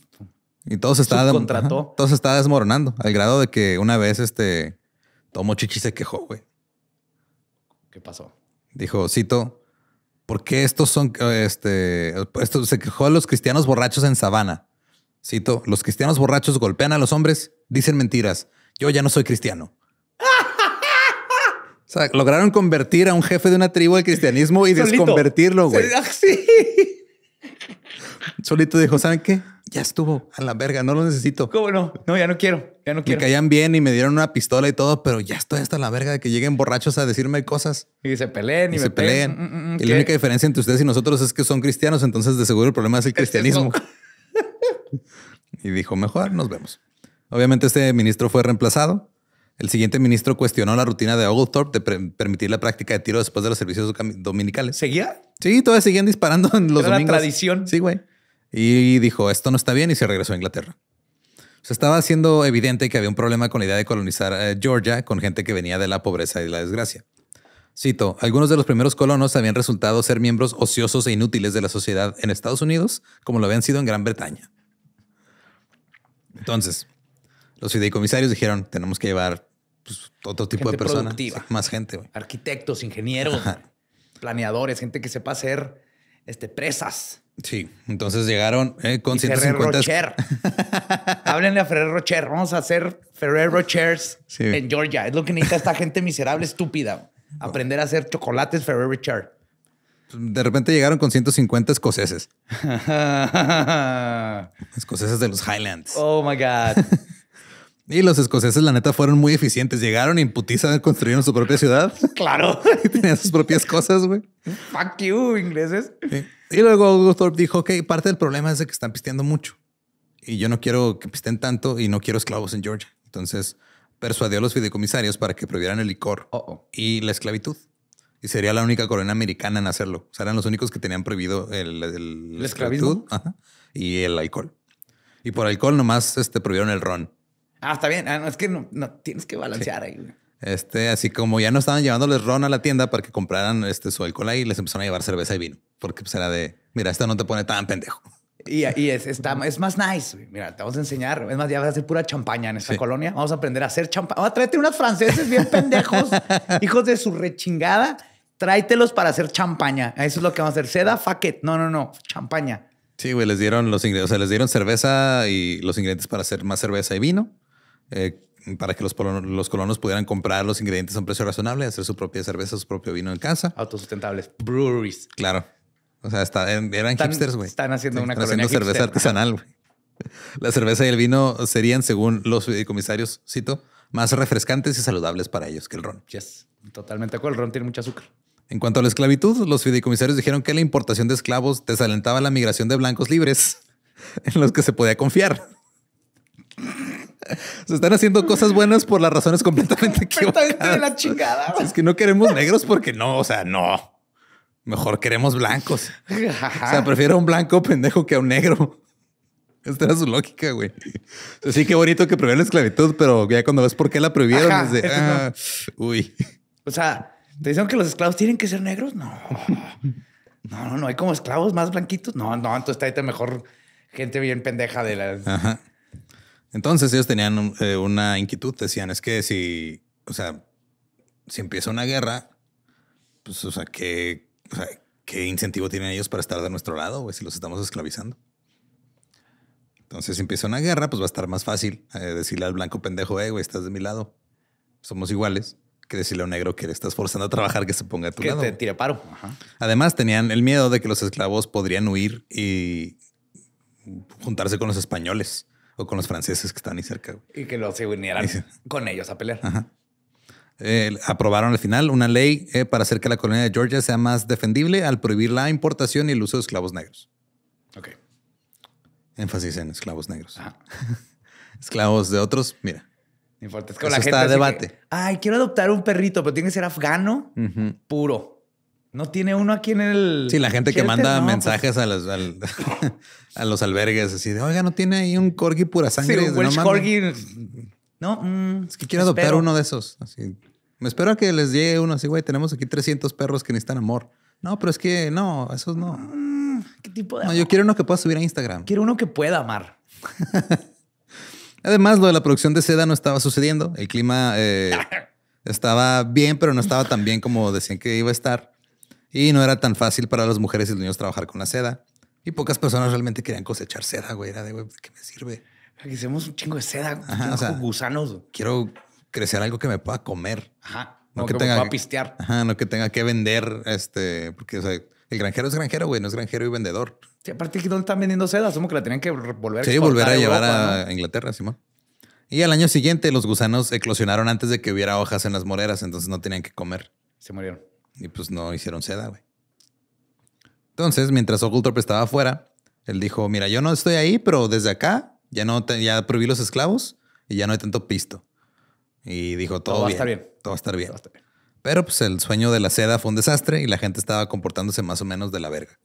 Speaker 1: y todo se está, todo está desmoronando al grado de que una vez este Tomo Chichi se quejó, güey. ¿Qué pasó? Dijo, cito, ¿por qué estos son, este, se quejó a los cristianos borrachos en Sabana? Cito, los cristianos borrachos golpean a los hombres, dicen mentiras. Yo ya no soy cristiano. O sea, lograron convertir a un jefe de una tribu al cristianismo y desconvertirlo, güey. Ah, sí. Solito dijo, ¿saben qué? Ya estuvo a la verga, no lo necesito. ¿Cómo no? No, ya no quiero, ya no quiero. Me caían bien y me dieron una pistola y todo, pero ya estoy hasta la verga de que lleguen borrachos a decirme cosas. Y se peleen y, se peleen. Mm, mm, mm, y la única diferencia entre ustedes y nosotros es que son cristianos, entonces de seguro el problema es el este cristianismo. y dijo, mejor nos vemos. Obviamente este ministro fue reemplazado el siguiente ministro cuestionó la rutina de Oglethorpe de permitir la práctica de tiro después de los servicios dominicales. ¿Seguía? Sí, todavía seguían disparando en los Era tradición. Sí, güey. Y dijo, esto no está bien y se regresó a Inglaterra. se estaba haciendo evidente que había un problema con la idea de colonizar eh, Georgia con gente que venía de la pobreza y la desgracia. Cito, algunos de los primeros colonos habían resultado ser miembros ociosos e inútiles de la sociedad en Estados Unidos, como lo habían sido en Gran Bretaña. Entonces, los fideicomisarios dijeron, tenemos que llevar pues, otro tipo de personas.
Speaker 2: más gente, Arquitectos, ingenieros, planeadores, gente que sepa hacer este, presas.
Speaker 1: Sí, entonces llegaron eh, con y 150. Ferrer
Speaker 2: Rocher. Háblenle a Ferrer Rocher. Vamos a hacer Ferrer Rochers en Georgia. Es lo que necesita esta gente miserable, estúpida. Aprender a hacer chocolates Ferrer Rocher.
Speaker 1: De repente llegaron con 150 escoceses.
Speaker 2: escoceses de los Highlands. Oh my God.
Speaker 1: Y los escoceses, la neta, fueron muy eficientes. Llegaron y putiza construyeron su propia ciudad.
Speaker 2: Claro.
Speaker 1: y tenían sus propias cosas, güey.
Speaker 2: Fuck you,
Speaker 1: ingleses. Y luego Thorpe dijo que parte del problema es de que están pisteando mucho. Y yo no quiero que pisten tanto y no quiero esclavos en Georgia. Entonces persuadió a los fideicomisarios para que prohibieran el licor y la esclavitud. Y sería la única corona americana en hacerlo. O sea, eran los únicos que tenían prohibido el, esclavitud y el alcohol. Y por alcohol nomás este, prohibieron el ron
Speaker 2: Ah, está bien. Ah, es que no, tienes que balancear ahí,
Speaker 1: Este, así como ya no estaban llevándoles ron a la tienda para que compraran este, su alcohol ahí, les empezaron a llevar cerveza y vino. Porque pues era de, mira, esto no te pone tan pendejo.
Speaker 2: Y, y es, está, es más nice. Mira, te vamos a enseñar. Es más, ya vas a hacer pura champaña en esta colonia. Vamos a aprender a hacer champaña. tráete unos franceses bien pendejos, hijos de su rechingada. Tráetelos para hacer champaña. Eso es lo que vamos a hacer. Seda, fuck No, no, no. Champaña.
Speaker 1: Sí, güey, les dieron los ingredientes. O sea, les dieron cerveza y los ingredientes para hacer más cerveza y vino. Eh, para que los, colonos pudieran comprar los ingredientes a un precio razonable, hacer su propia cerveza, su propio vino en casa. Autosustentables,
Speaker 2: breweries.
Speaker 1: Claro. O sea, eran hipsters, güey. Están haciendo una están haciendo cerveza artesanal, güey. La cerveza y el vino serían, según los fideicomisarios, cito, más refrescantes y saludables para ellos que el ron.
Speaker 2: Yes, totalmente acuerdo. El ron tiene mucho azúcar.
Speaker 1: En cuanto a la esclavitud, los fideicomisarios dijeron que la importación de esclavos desalentaba la migración de blancos libres en los que se podía confiar. Se están haciendo cosas buenas por las razones completamente equivocadas. Completamente de la chingada. Es que no queremos negros porque no, o sea, no. Mejor queremos blancos.
Speaker 2: O sea, prefiero
Speaker 1: a un blanco pendejo que a un negro. Esta era su lógica, güey. sí, qué bonito que prohibieron la esclavitud, pero ya cuando ves por qué la prohibieron, Ajá, de ah,
Speaker 2: uy. O sea, ¿te dicen que los esclavos tienen que ser negros? No. No, no, no. Hay como esclavos más blanquitos. No, no. Entonces te mejor gente bien pendeja de las.
Speaker 1: Entonces ellos tenían eh, una inquietud, decían, es que si, o sea, si empieza una guerra, pues, o sea, ¿qué, incentivo tienen ellos para estar de nuestro lado, si los estamos esclavizando? Entonces, si empieza una guerra, pues va a estar más fácil eh, decirle al blanco pendejo, eh, güey, estás de mi lado, somos iguales, que decirle a un negro que le estás forzando a trabajar que se ponga a tu lado. Que te tire paro. Además, tenían el miedo de que los esclavos podrían huir y juntarse con los españoles con los franceses que están ahí cerca.
Speaker 2: Y que los se unieran con ellos a pelear.
Speaker 1: aprobaron al final una ley eh, para hacer que la colonia de Georgia sea más defendible al prohibir la importación y el uso de esclavos negros. Ok. Énfasis en esclavos negros. esclavos de otros, mira.
Speaker 2: Está debate. Ay, quiero adoptar un perrito, pero tiene que ser afgano puro. No tiene uno aquí en el. Sí, la gente que manda pues.
Speaker 1: mensajes a, los, a los albergues, así de oiga, no tiene ahí un corgi pura sangre. Sí, no, corgi.
Speaker 2: Mm, es que quiero adoptar uno de
Speaker 1: esos. Así. Me espero a que les llegue uno así, güey. Tenemos aquí 300 perros que necesitan amor. No, pero es que no, esos no. Mm, ¿Qué tipo de.? No, yo quiero uno que pueda subir a Instagram. Quiero uno que pueda amar. Además, lo de la producción de seda no estaba sucediendo. El clima eh, estaba bien, pero no estaba tan bien como decían que iba a estar. Y no era tan fácil para las mujeres y los niños trabajar con la seda. Y pocas personas realmente querían cosechar seda, güey. Era de, güey, ¿qué me sirve?
Speaker 2: Que hacemos un chingo de seda, Ajá,
Speaker 1: gusanos. Quiero crecer algo que me pueda comer.
Speaker 2: Ajá. No, que, tenga que pistear.
Speaker 1: Ajá, no que tenga que vender, este, porque, el granjero es
Speaker 2: granjero, güey, no es granjero y vendedor. Sí, aparte que no están vendiendo seda, somos que la tenían que volver a a Sí, volver a llevar a
Speaker 1: Inglaterra, Simón. Y al año siguiente los gusanos eclosionaron antes de que hubiera hojas en las moreras, entonces no tenían que comer. Se murieron. Y pues no hicieron seda, güey. Entonces, mientras Ocultorp estaba afuera, él dijo, mira, yo no estoy ahí, pero desde acá ya no ya prohibí los esclavos y ya no hay tanto pisto. Y dijo, todo, va a estar bien. Todo va a estar bien. Pero pues el sueño de la seda fue un desastre y la gente estaba comportándose más o menos de la verga.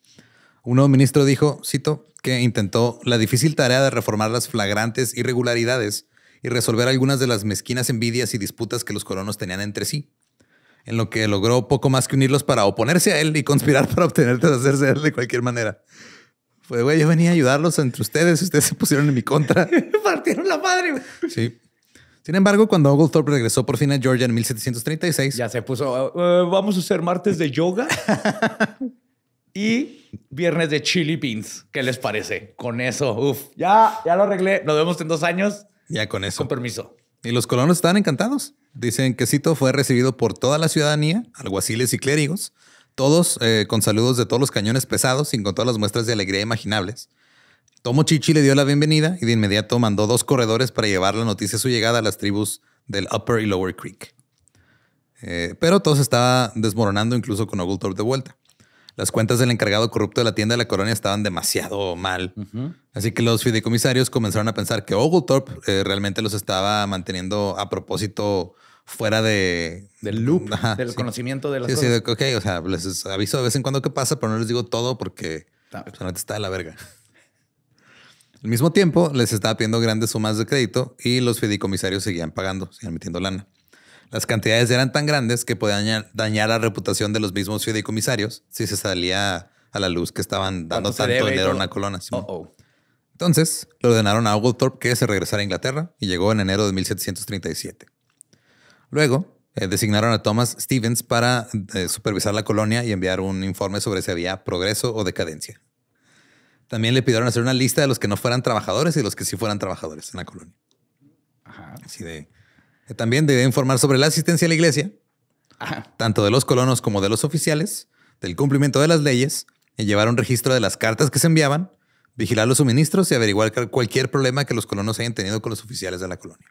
Speaker 1: Un nuevo ministro dijo, cito, que intentó la difícil tarea de reformar las flagrantes irregularidades y resolver algunas de las mezquinas envidias y disputas que los colonos tenían entre sí en lo que logró poco más que unirlos para oponerse a él y conspirar para obtener hacerse él de cualquier manera. Fue, güey, yo venía a ayudarlos entre ustedes, ustedes se pusieron en mi contra. Partieron la madre. Sí. Sin embargo, cuando Oglethorpe regresó por fin a Georgia en
Speaker 2: 1736, ya se puso, eh, vamos a hacer martes de yoga y viernes de chili beans. ¿Qué les parece? Con eso, uff, ya, ya lo arreglé. Nos vemos en dos años. Ya con eso. Con permiso.
Speaker 1: Y los colonos estaban encantados. Dicen que Cito fue recibido por toda la ciudadanía, alguaciles y clérigos, todos eh, con saludos de todos los cañones pesados y con todas las muestras de alegría imaginables. Tomo Chichi le dio la bienvenida y de inmediato mandó dos corredores para llevar la noticia de su llegada a las tribus del Upper y Lower Creek. Eh, pero todo se estaba desmoronando incluso con Oglethorpe de vuelta las cuentas del encargado corrupto de la tienda de la colonia estaban demasiado mal. Así que los fideicomisarios comenzaron a pensar que Oglethorpe eh, realmente los estaba manteniendo a propósito fuera de...
Speaker 2: Del loop, del conocimiento de las sí, Sí,
Speaker 1: ok, o sea, les aviso de vez en cuando qué pasa, pero no les digo todo porque personalmente está la verga. Al mismo tiempo, les estaba pidiendo grandes sumas de crédito y los fideicomisarios seguían pagando, seguían metiendo lana. Las cantidades eran tan grandes que podían dañar la reputación de los mismos fideicomisarios si se salía a la luz que estaban dando tanto dinero a la colonia. Entonces, le ordenaron a Oglethorpe que se regresara a Inglaterra y llegó en enero de 1737. Luego, eh, designaron a Thomas Stevens para eh, supervisar la colonia y enviar un informe sobre si había progreso o decadencia. También le pidieron hacer una lista de los que no fueran trabajadores y los que sí fueran trabajadores en la colonia. Ajá. Así de, también debe informar sobre la asistencia a la iglesia, tanto de los colonos como de los oficiales, del cumplimiento de las leyes, y llevar un registro de las cartas que se enviaban, vigilar los suministros y averiguar cualquier problema que los
Speaker 2: colonos hayan tenido con los oficiales de la colonia.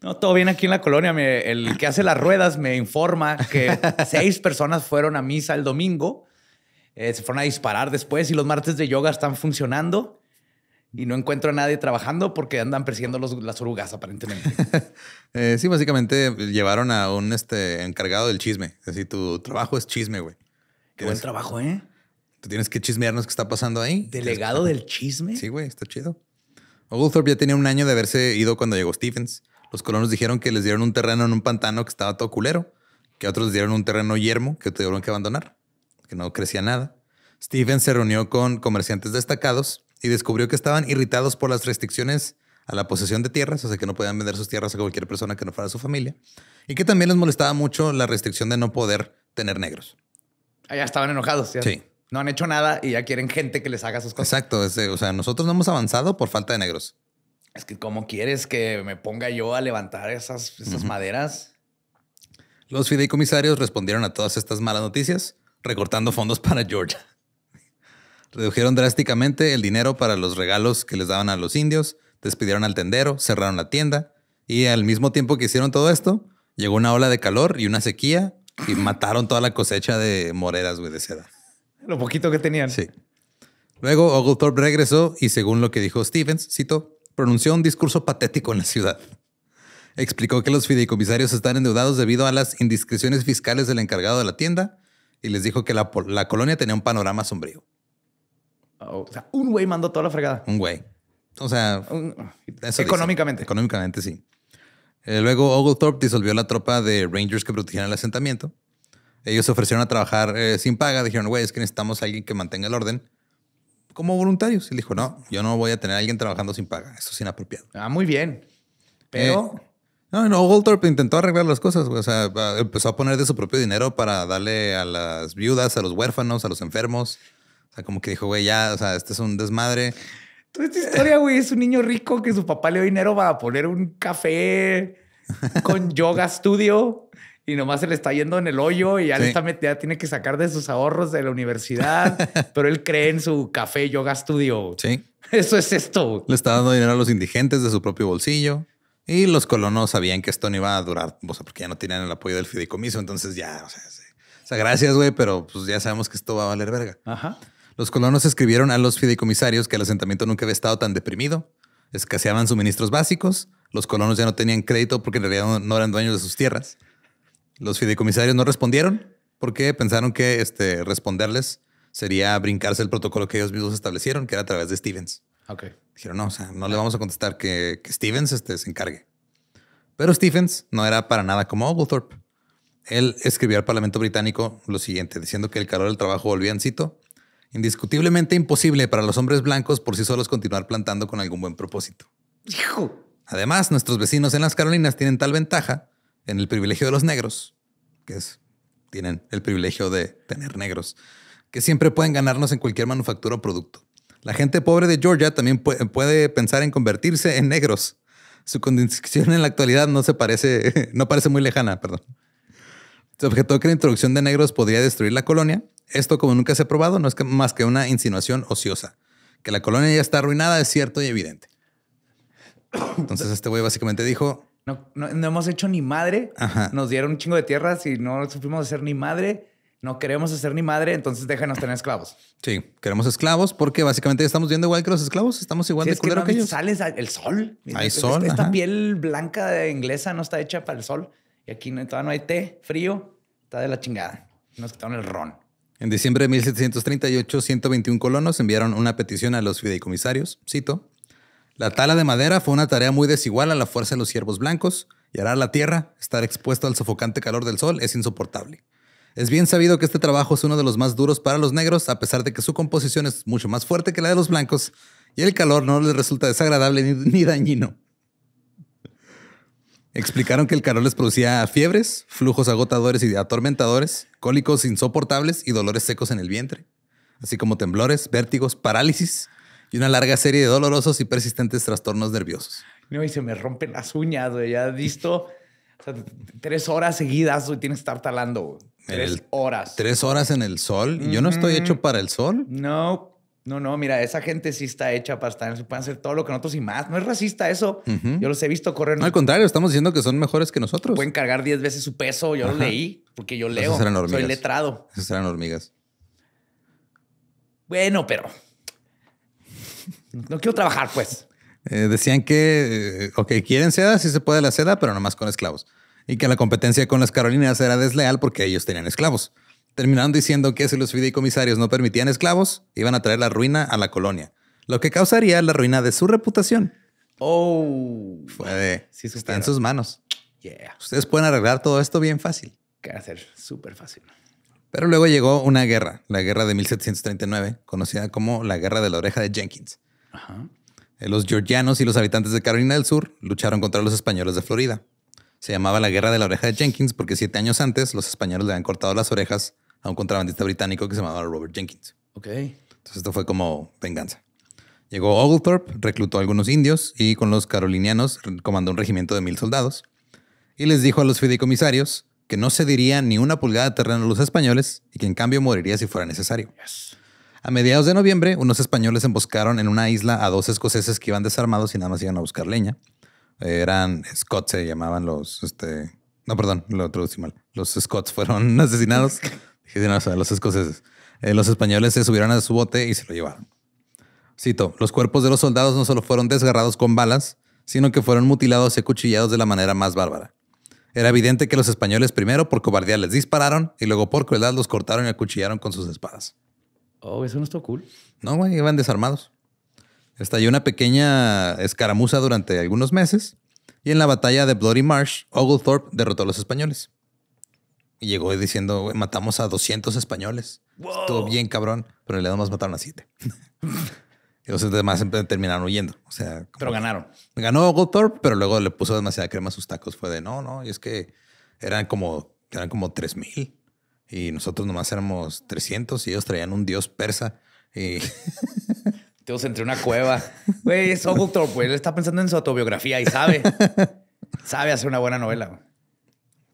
Speaker 2: No, todo bien aquí en la colonia. el que hace las ruedas me informa que seis personas fueron a misa el domingo. Eh, se fueron a disparar después y los martes de yoga están funcionando y no encuentro a nadie trabajando porque andan persiguiendo las orugas, aparentemente.
Speaker 1: Eh, sí, básicamente pues, llevaron a un este, encargado del chisme. Así, tu trabajo es chisme, güey.
Speaker 2: Qué buen trabajo, ¿eh?
Speaker 1: Tú tienes que chismearnos qué está pasando ahí. ¿Delegado del chisme? Sí, güey, está chido. Oglethorpe ya tenía un año de haberse ido cuando llegó stevens Los colonos dijeron que les dieron un terreno en un pantano que estaba todo culero, que otros les dieron un terreno yermo que tuvieron que abandonar, que no crecía nada. stevens se reunió con comerciantes destacados y descubrió que estaban irritados por las restricciones a la posesión de tierras, o sea que no podían vender sus tierras a cualquier persona que no fuera su familia, y que también les molestaba mucho la restricción de no poder tener negros.
Speaker 2: Ah, ya estaban enojados. Sí. No han hecho nada y ya quieren gente que les haga sus cosas. Exacto. o sea, nosotros no hemos avanzado por falta de negros. Es que, ¿cómo quieres que me ponga yo a levantar esas, maderas?
Speaker 1: Los fideicomisarios respondieron a todas estas malas noticias, recortando fondos para Georgia. Redujeron drásticamente el dinero para los regalos que les daban a los indios, despidieron al tendero, cerraron la tienda y al mismo tiempo que hicieron todo esto, llegó una ola de calor y una sequía y mataron toda la cosecha de moreras, de seda.
Speaker 2: Lo poquito que tenían.
Speaker 1: Sí. Luego Oglethorpe regresó y según lo que dijo Stevens, cito, pronunció un discurso patético en la ciudad. Explicó que los fideicomisarios están endeudados debido a las indiscreciones fiscales del encargado de la tienda y les dijo que la colonia tenía un panorama sombrío o sea,
Speaker 2: un güey mandó toda la fregada.
Speaker 1: Un güey. O sea, económicamente. Económicamente, sí. Eh, luego Oglethorpe disolvió la tropa de Rangers que protegían el asentamiento. Ellos se ofrecieron a trabajar eh, sin paga. Dijeron, güey, es que necesitamos a alguien que mantenga el orden como voluntarios. Y dijo, no, yo no voy a tener a alguien trabajando sin paga. Eso es inapropiado. Ah, muy bien. Pero... Eh, no, no, Oglethorpe intentó arreglar las cosas. O sea, empezó a poner de su propio dinero para darle a las viudas, a los huérfanos, a los enfermos. O sea,
Speaker 2: como que dijo, güey, ya, o sea, este es un desmadre. Toda esta historia, güey, es un niño rico que su papá le dio dinero para poner un café con yoga studio y nomás se le está yendo en el hoyo y ya está metida, tiene que sacar de sus ahorros de la universidad, pero él cree en su café yoga studio. Sí. Eso es esto.
Speaker 1: Le está dando dinero a los indigentes de su propio bolsillo. Y los colonos sabían que esto no iba a durar, o sea, porque ya no tenían el apoyo del fideicomiso. Entonces ya, o o sea gracias, güey, pero pues ya sabemos que esto va a valer verga. Ajá. Los colonos escribieron a los fideicomisarios que el asentamiento nunca había estado tan deprimido, escaseaban suministros básicos, los colonos ya no tenían crédito porque en realidad no eran dueños de sus tierras. Los fideicomisarios no respondieron porque pensaron que este, responderles sería brincarse el protocolo que ellos mismos establecieron, que era a través de Stevens. Dijeron, no, no le vamos a contestar que, Stevens este, se encargue. Pero Stevens no era para nada como Oglethorpe. Él escribió al Parlamento británico lo siguiente, diciendo que el calor del trabajo volvía en cito Indiscutiblemente imposible para los hombres blancos por sí solos continuar plantando con algún buen propósito. ¡Hijo! Además, nuestros vecinos en las Carolinas tienen tal ventaja en el privilegio de los negros, que es, tienen el privilegio de tener negros, que siempre pueden ganarnos en cualquier manufactura o producto. La gente pobre de Georgia también puede pensar en convertirse en negros. Su condición en la actualidad no se parece, no parece muy lejana, perdón. Se objetó que la introducción de negros podría destruir la colonia, esto como nunca se ha probado, no es más que una insinuación ociosa. Que la colonia ya está arruinada es cierto y evidente. Entonces este güey básicamente dijo...
Speaker 2: No, no, hemos hecho ni madre. Nos dieron un chingo de tierras y no supimos hacer ni madre. No queremos hacer ni madre, entonces déjanos tener esclavos.
Speaker 1: Sí, queremos esclavos porque básicamente estamos viendo igual que los esclavos. Estamos igual de culero que, ellos.
Speaker 2: Sales el sol. Hay sol. Esta, piel blanca inglesa no está hecha para el sol. Y aquí todavía no hay té frío. Está de la chingada.
Speaker 1: Nos quitaron el ron. En diciembre de 1738, 121 colonos enviaron una petición a los fideicomisarios, cito, la tala de madera fue una tarea muy desigual a la fuerza de los siervos blancos y arar la tierra, estar expuesto al sofocante calor del sol es insoportable. Es bien sabido que este trabajo es uno de los más duros para los negros, a pesar de que su composición es mucho más fuerte que la de los blancos y el calor no les resulta desagradable ni dañino. Explicaron que el calor les producía fiebres, flujos agotadores y atormentadores, cólicos insoportables y dolores secos en el vientre, así como temblores, vértigos, parálisis y una larga serie de dolorosos y persistentes trastornos nerviosos.
Speaker 2: No, y se me rompen las uñas, güey. Ya visto? O sea, tres horas seguidas, hoy tienes que estar talando. Tres horas. Tres
Speaker 1: horas en el sol. Y yo no estoy hecho para el sol.
Speaker 2: No. No, no, mira, esa gente sí está hecha para estar, pueden hacer todo lo que nosotros y más. No es racista eso. Yo los he visto correr. No, al contrario, estamos diciendo que son mejores que nosotros. Pueden cargar 10 veces su peso. Yo lo leí porque yo leo. hormigas. Soy letrado.
Speaker 1: Esas eran hormigas.
Speaker 2: Bueno, pero no quiero trabajar, pues.
Speaker 1: Eh, decían que, eh, ok, quieren seda, sí se puede la seda, pero nomás con esclavos. Y que la competencia con las Carolinas era desleal porque ellos tenían esclavos terminaron diciendo que si los fideicomisarios no permitían esclavos, iban a traer la ruina a la colonia, lo que causaría la ruina de su reputación. Oh, fue de, está en sus manos. Ustedes pueden arreglar todo esto bien fácil.
Speaker 2: Que ser súper fácil.
Speaker 1: Pero luego llegó una guerra, la guerra de 1739, conocida como la guerra de la oreja de Jenkins. Eh, los georgianos y los habitantes de Carolina del Sur lucharon contra los españoles de Florida. Se llamaba la guerra de la oreja de Jenkins porque siete años antes los españoles le habían cortado las orejas a un contrabandista británico que se llamaba Robert Jenkins.
Speaker 2: Ok. Entonces
Speaker 1: esto fue como venganza. Llegó Oglethorpe, reclutó a algunos indios y con los carolinianos comandó un regimiento de mil soldados y les dijo a los fideicomisarios que no cedería ni una pulgada de terreno a los españoles y que en cambio moriría si fuera necesario. A mediados de noviembre, unos españoles emboscaron en una isla a dos escoceses que iban desarmados y nada más iban a buscar leña. Eran Scots, se llamaban los. Este, no, perdón, lo traducí mal. Los Scots fueron asesinados los escoceses. Eh, los españoles se subieron a su bote y se lo llevaron. Cito, los cuerpos de los soldados no solo fueron desgarrados con balas, sino que fueron mutilados y acuchillados de la manera más bárbara. Era evidente que los españoles primero por cobardía les dispararon y luego por crueldad los cortaron y acuchillaron con sus espadas. Oh, eso no estuvo cool. No, güey, iban desarmados. Estalló una pequeña escaramuza durante algunos meses y en la batalla de Bloody Marsh, Oglethorpe derrotó a los españoles. Y llegó diciendo, matamos a 200 españoles. todo bien cabrón, pero le nomás mataron a 7. Entonces, demás em, terminaron huyendo. O sea, pero ganaron. Ganó Goldthorpe, pero luego le puso demasiada crema a sus tacos. Fue de no, no. Y es que eran como, eran como 3000 y nosotros nomás éramos 300 y ellos traían un dios persa.
Speaker 2: Y todos entre una cueva. Güey, es Goldthorpe. Güey. está pensando en su autobiografía y sabe, sabe hacer una buena novela.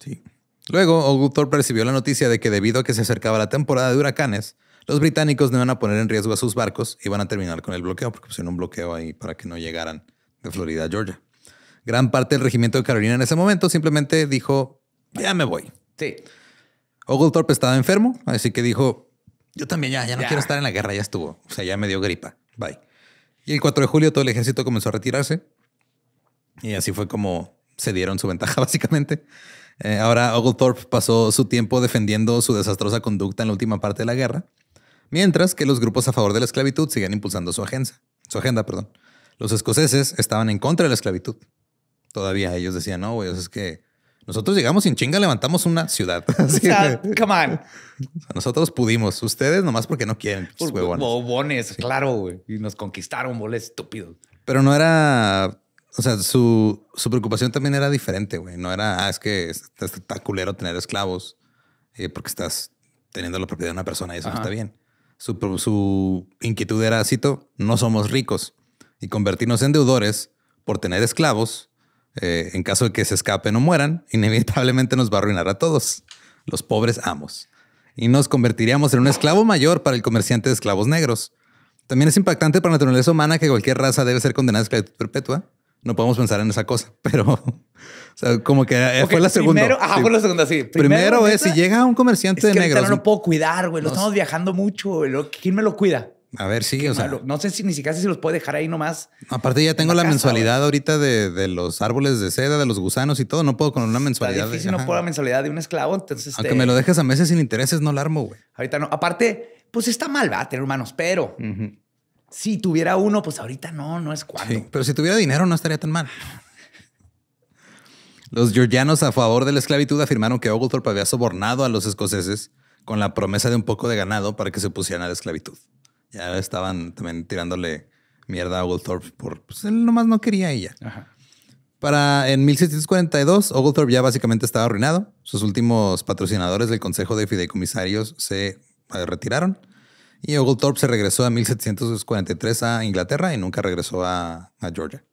Speaker 2: Sí. Luego,
Speaker 1: Oglethorpe recibió la noticia de que debido a que se acercaba la temporada de huracanes, los británicos no iban a poner en riesgo a sus barcos y iban a terminar con el bloqueo, porque pusieron un bloqueo ahí para que no llegaran de Florida a Georgia. Gran parte del regimiento de Carolina en ese momento simplemente dijo, ya me voy. Sí. Oglethorpe estaba enfermo, así que dijo, yo también ya, ya no quiero estar en la guerra, ya estuvo. O sea, ya me dio gripa. Bye. Y el 4 de julio todo el ejército comenzó a retirarse. Y así fue como se dieron su ventaja, básicamente. Eh, ahora Oglethorpe pasó su tiempo defendiendo su desastrosa conducta en la última parte de la guerra, mientras que los grupos a favor de la esclavitud siguen impulsando su agenda. Su agenda Los escoceses estaban en contra de la esclavitud. Todavía ellos decían, no, güey, es que nosotros llegamos sin chinga, levantamos una ciudad.
Speaker 2: O sea, come on.
Speaker 1: Nosotros pudimos. Ustedes nomás porque no quieren. Pues,
Speaker 2: bobones, claro, güey. Y nos conquistaron, boles estúpidos.
Speaker 1: Pero no era o sea, su, preocupación también era diferente, güey. No era, ah, es que está, culero tener esclavos eh, porque estás teniendo la propiedad de una persona y eso no está bien. Su, inquietud era, cito, no somos ricos y convertirnos en deudores por tener esclavos, eh, en caso de que se escapen o mueran, inevitablemente nos va a arruinar a todos, los pobres amos. Y nos convertiríamos en un esclavo mayor para el comerciante de esclavos negros. También es impactante para la naturaleza humana que cualquier raza debe ser condenada a esclavitud perpetua no podemos pensar en esa cosa, pero como que fue la segunda. Primero, ajá, fue la segunda, sí. Primero, si llega
Speaker 2: un comerciante es que no puedo cuidar, güey. Lo estamos viajando mucho, güey. ¿Quién me lo cuida? A ver, sí, o sea. No sé si ni siquiera si los puede dejar ahí nomás.
Speaker 1: Aparte, ya tengo la mensualidad ahorita de, los árboles de seda, de los gusanos y todo. No puedo con una mensualidad. Está difícil, no puedo
Speaker 2: la mensualidad de un esclavo. Entonces, aunque este me lo dejes a meses sin intereses, no lo armo, güey. Ahorita no. Aparte, pues está mal, va, a tener humanos, pero si tuviera uno, pues ahorita no, no es cuando. pero si tuviera dinero no estaría tan mal.
Speaker 1: Los georgianos a favor de la esclavitud afirmaron que Oglethorpe había sobornado a los escoceses con la promesa de un poco de ganado para que se pusieran a la esclavitud. Ya estaban también tirándole mierda a Oglethorpe por... Pues él nomás no quería ella. Para en 1742, Oglethorpe ya básicamente estaba arruinado. Sus últimos patrocinadores del Consejo de Fideicomisarios se eh, retiraron y Oglethorpe se regresó a 1743 a Inglaterra y nunca regresó a, Georgia.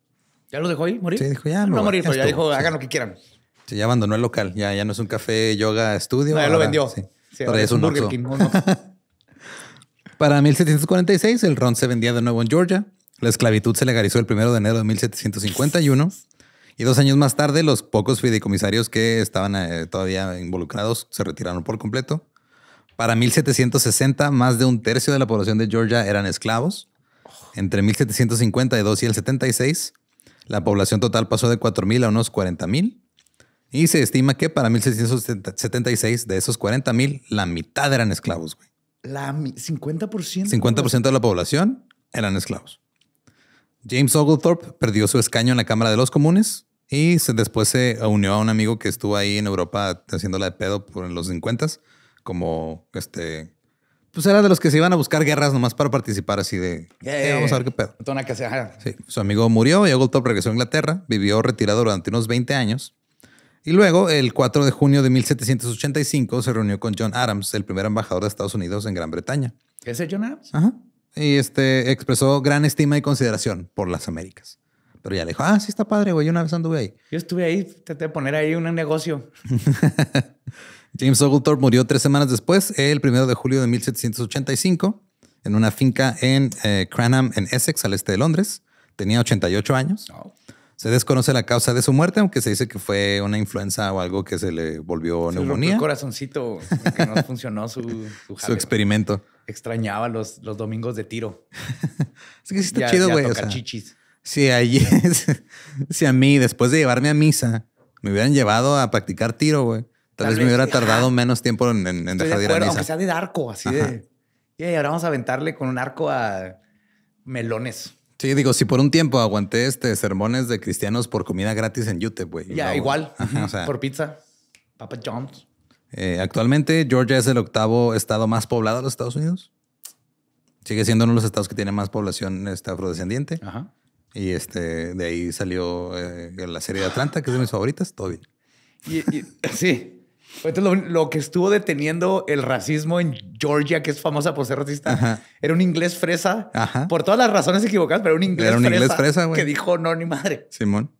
Speaker 2: ¿Ya lo dejó ahí morir? Sí, dijo ya. No, no morir, ya ya dijo, hagan lo que quieran.
Speaker 1: Sí, ya abandonó el local. Ya, ya no es un café yoga estudio. No, ya lo vendió. Sí. es un Para 1746, el ron se vendía de nuevo en Georgia. La esclavitud se legalizó el 1 de enero de 1751. Y dos años más tarde, los pocos fideicomisarios que estaban eh, todavía involucrados se retiraron por completo. Para 1760, más de un tercio de la población de Georgia eran esclavos. Entre 1752 y el 76, la población total pasó de 4.000 a unos 40.000. Y se estima que para 1776, de esos 40.000, la mitad eran esclavos.
Speaker 2: La 50%. 50% de
Speaker 1: la población eran esclavos. James Oglethorpe perdió su escaño en la Cámara de los Comunes y después se unió a un amigo que estuvo ahí en Europa haciéndola de pedo por los 50 como este. Pues era de los que se iban a buscar guerras nomás para participar así de. Eh, eh, vamos a ver qué pedo. Su amigo murió y Ogletop regresó a Inglaterra. Vivió retirado durante unos 20 años. Y luego, el 4 de junio de 1785, se reunió con John Adams, el primer embajador de Estados Unidos en Gran Bretaña.
Speaker 2: ¿Es John Adams?
Speaker 1: Ajá. Y este expresó gran estima y consideración por las Américas. Pero ya le
Speaker 2: dijo, ah, sí está padre, güey, yo una vez anduve ahí. Yo estuve ahí, traté de poner ahí un negocio.
Speaker 1: James Oglethorpe murió tres semanas después, el primero de julio de 1785, en una finca en eh, Cranham, en Essex, al este de Londres. Tenía 88 años. Se desconoce la causa de su muerte, aunque se dice que fue una influenza o algo que se le volvió se neumonía. Un
Speaker 2: corazoncito, que no funcionó su, experimento. Extrañaba los, los domingos de tiro. Así que sí está chido, güey. O sea, chichis.
Speaker 1: Si, si a mí, después de llevarme a misa, me hubieran llevado a practicar tiro, güey. Tal, vez, me hubiera tardado menos tiempo en, dejar de, ir a misa. Aunque sea
Speaker 2: de arco, así de... Y ahora vamos a aventarle con un arco a melones.
Speaker 1: Sí, digo, si por un tiempo aguanté este sermones de cristianos por comida gratis en YouTube, güey. Ya, igual. por
Speaker 2: pizza. Papa John's.
Speaker 1: Eh, actualmente, Georgia es el octavo estado más poblado de los Estados Unidos. Sigue siendo uno de los estados que tiene más población este, afrodescendiente. Y este, de ahí salió
Speaker 2: eh, la
Speaker 1: serie de Atlanta, que es de mis favoritas. Todo bien.
Speaker 2: y, sí lo, que estuvo deteniendo el racismo en Georgia, que es famosa por ser racista, era un inglés fresa, por todas las razones equivocadas, pero un inglés era un fresa, inglés fresa que dijo no, ni madre.
Speaker 1: Simón.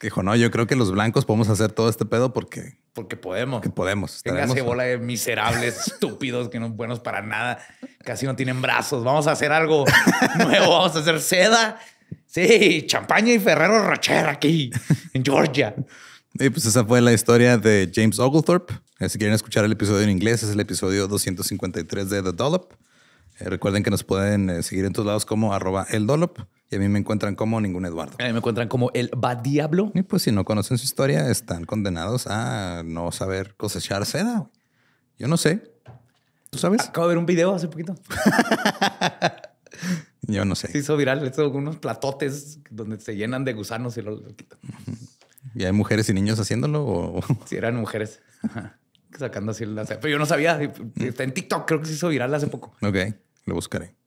Speaker 1: dijo, no, yo creo que los blancos podemos hacer todo este pedo porque...
Speaker 2: Porque podemos.
Speaker 1: Que podemos. Tenga bola
Speaker 2: de miserables, estúpidos, que no son buenos para nada. Casi no tienen brazos. Vamos a hacer algo nuevo. Vamos a hacer seda. Sí, champaña y Ferrero Rocher aquí en Georgia.
Speaker 1: Y pues esa fue la historia de James Oglethorpe. Eh, si quieren escuchar el episodio en inglés, es el episodio 253 de The Dollop. Eh, recuerden que nos pueden eh, seguir en tus lados como arroba el Dollop. Y a mí me encuentran como ningún Eduardo. A mí me encuentran como el va Diablo. Y pues si no conocen su historia, están condenados a no saber cosechar seda. Yo no sé. ¿Tú sabes?
Speaker 2: Acabo de ver un video hace poquito. Yo no sé. Se hizo viral, hizo unos platotes donde se llenan de gusanos y lo, lo quitan. ¿Y hay mujeres y niños haciéndolo? O... Sí, eran mujeres. Sacando así la... Pero yo no sabía. Está en TikTok, creo que se hizo viral hace poco. Ok, lo buscaré.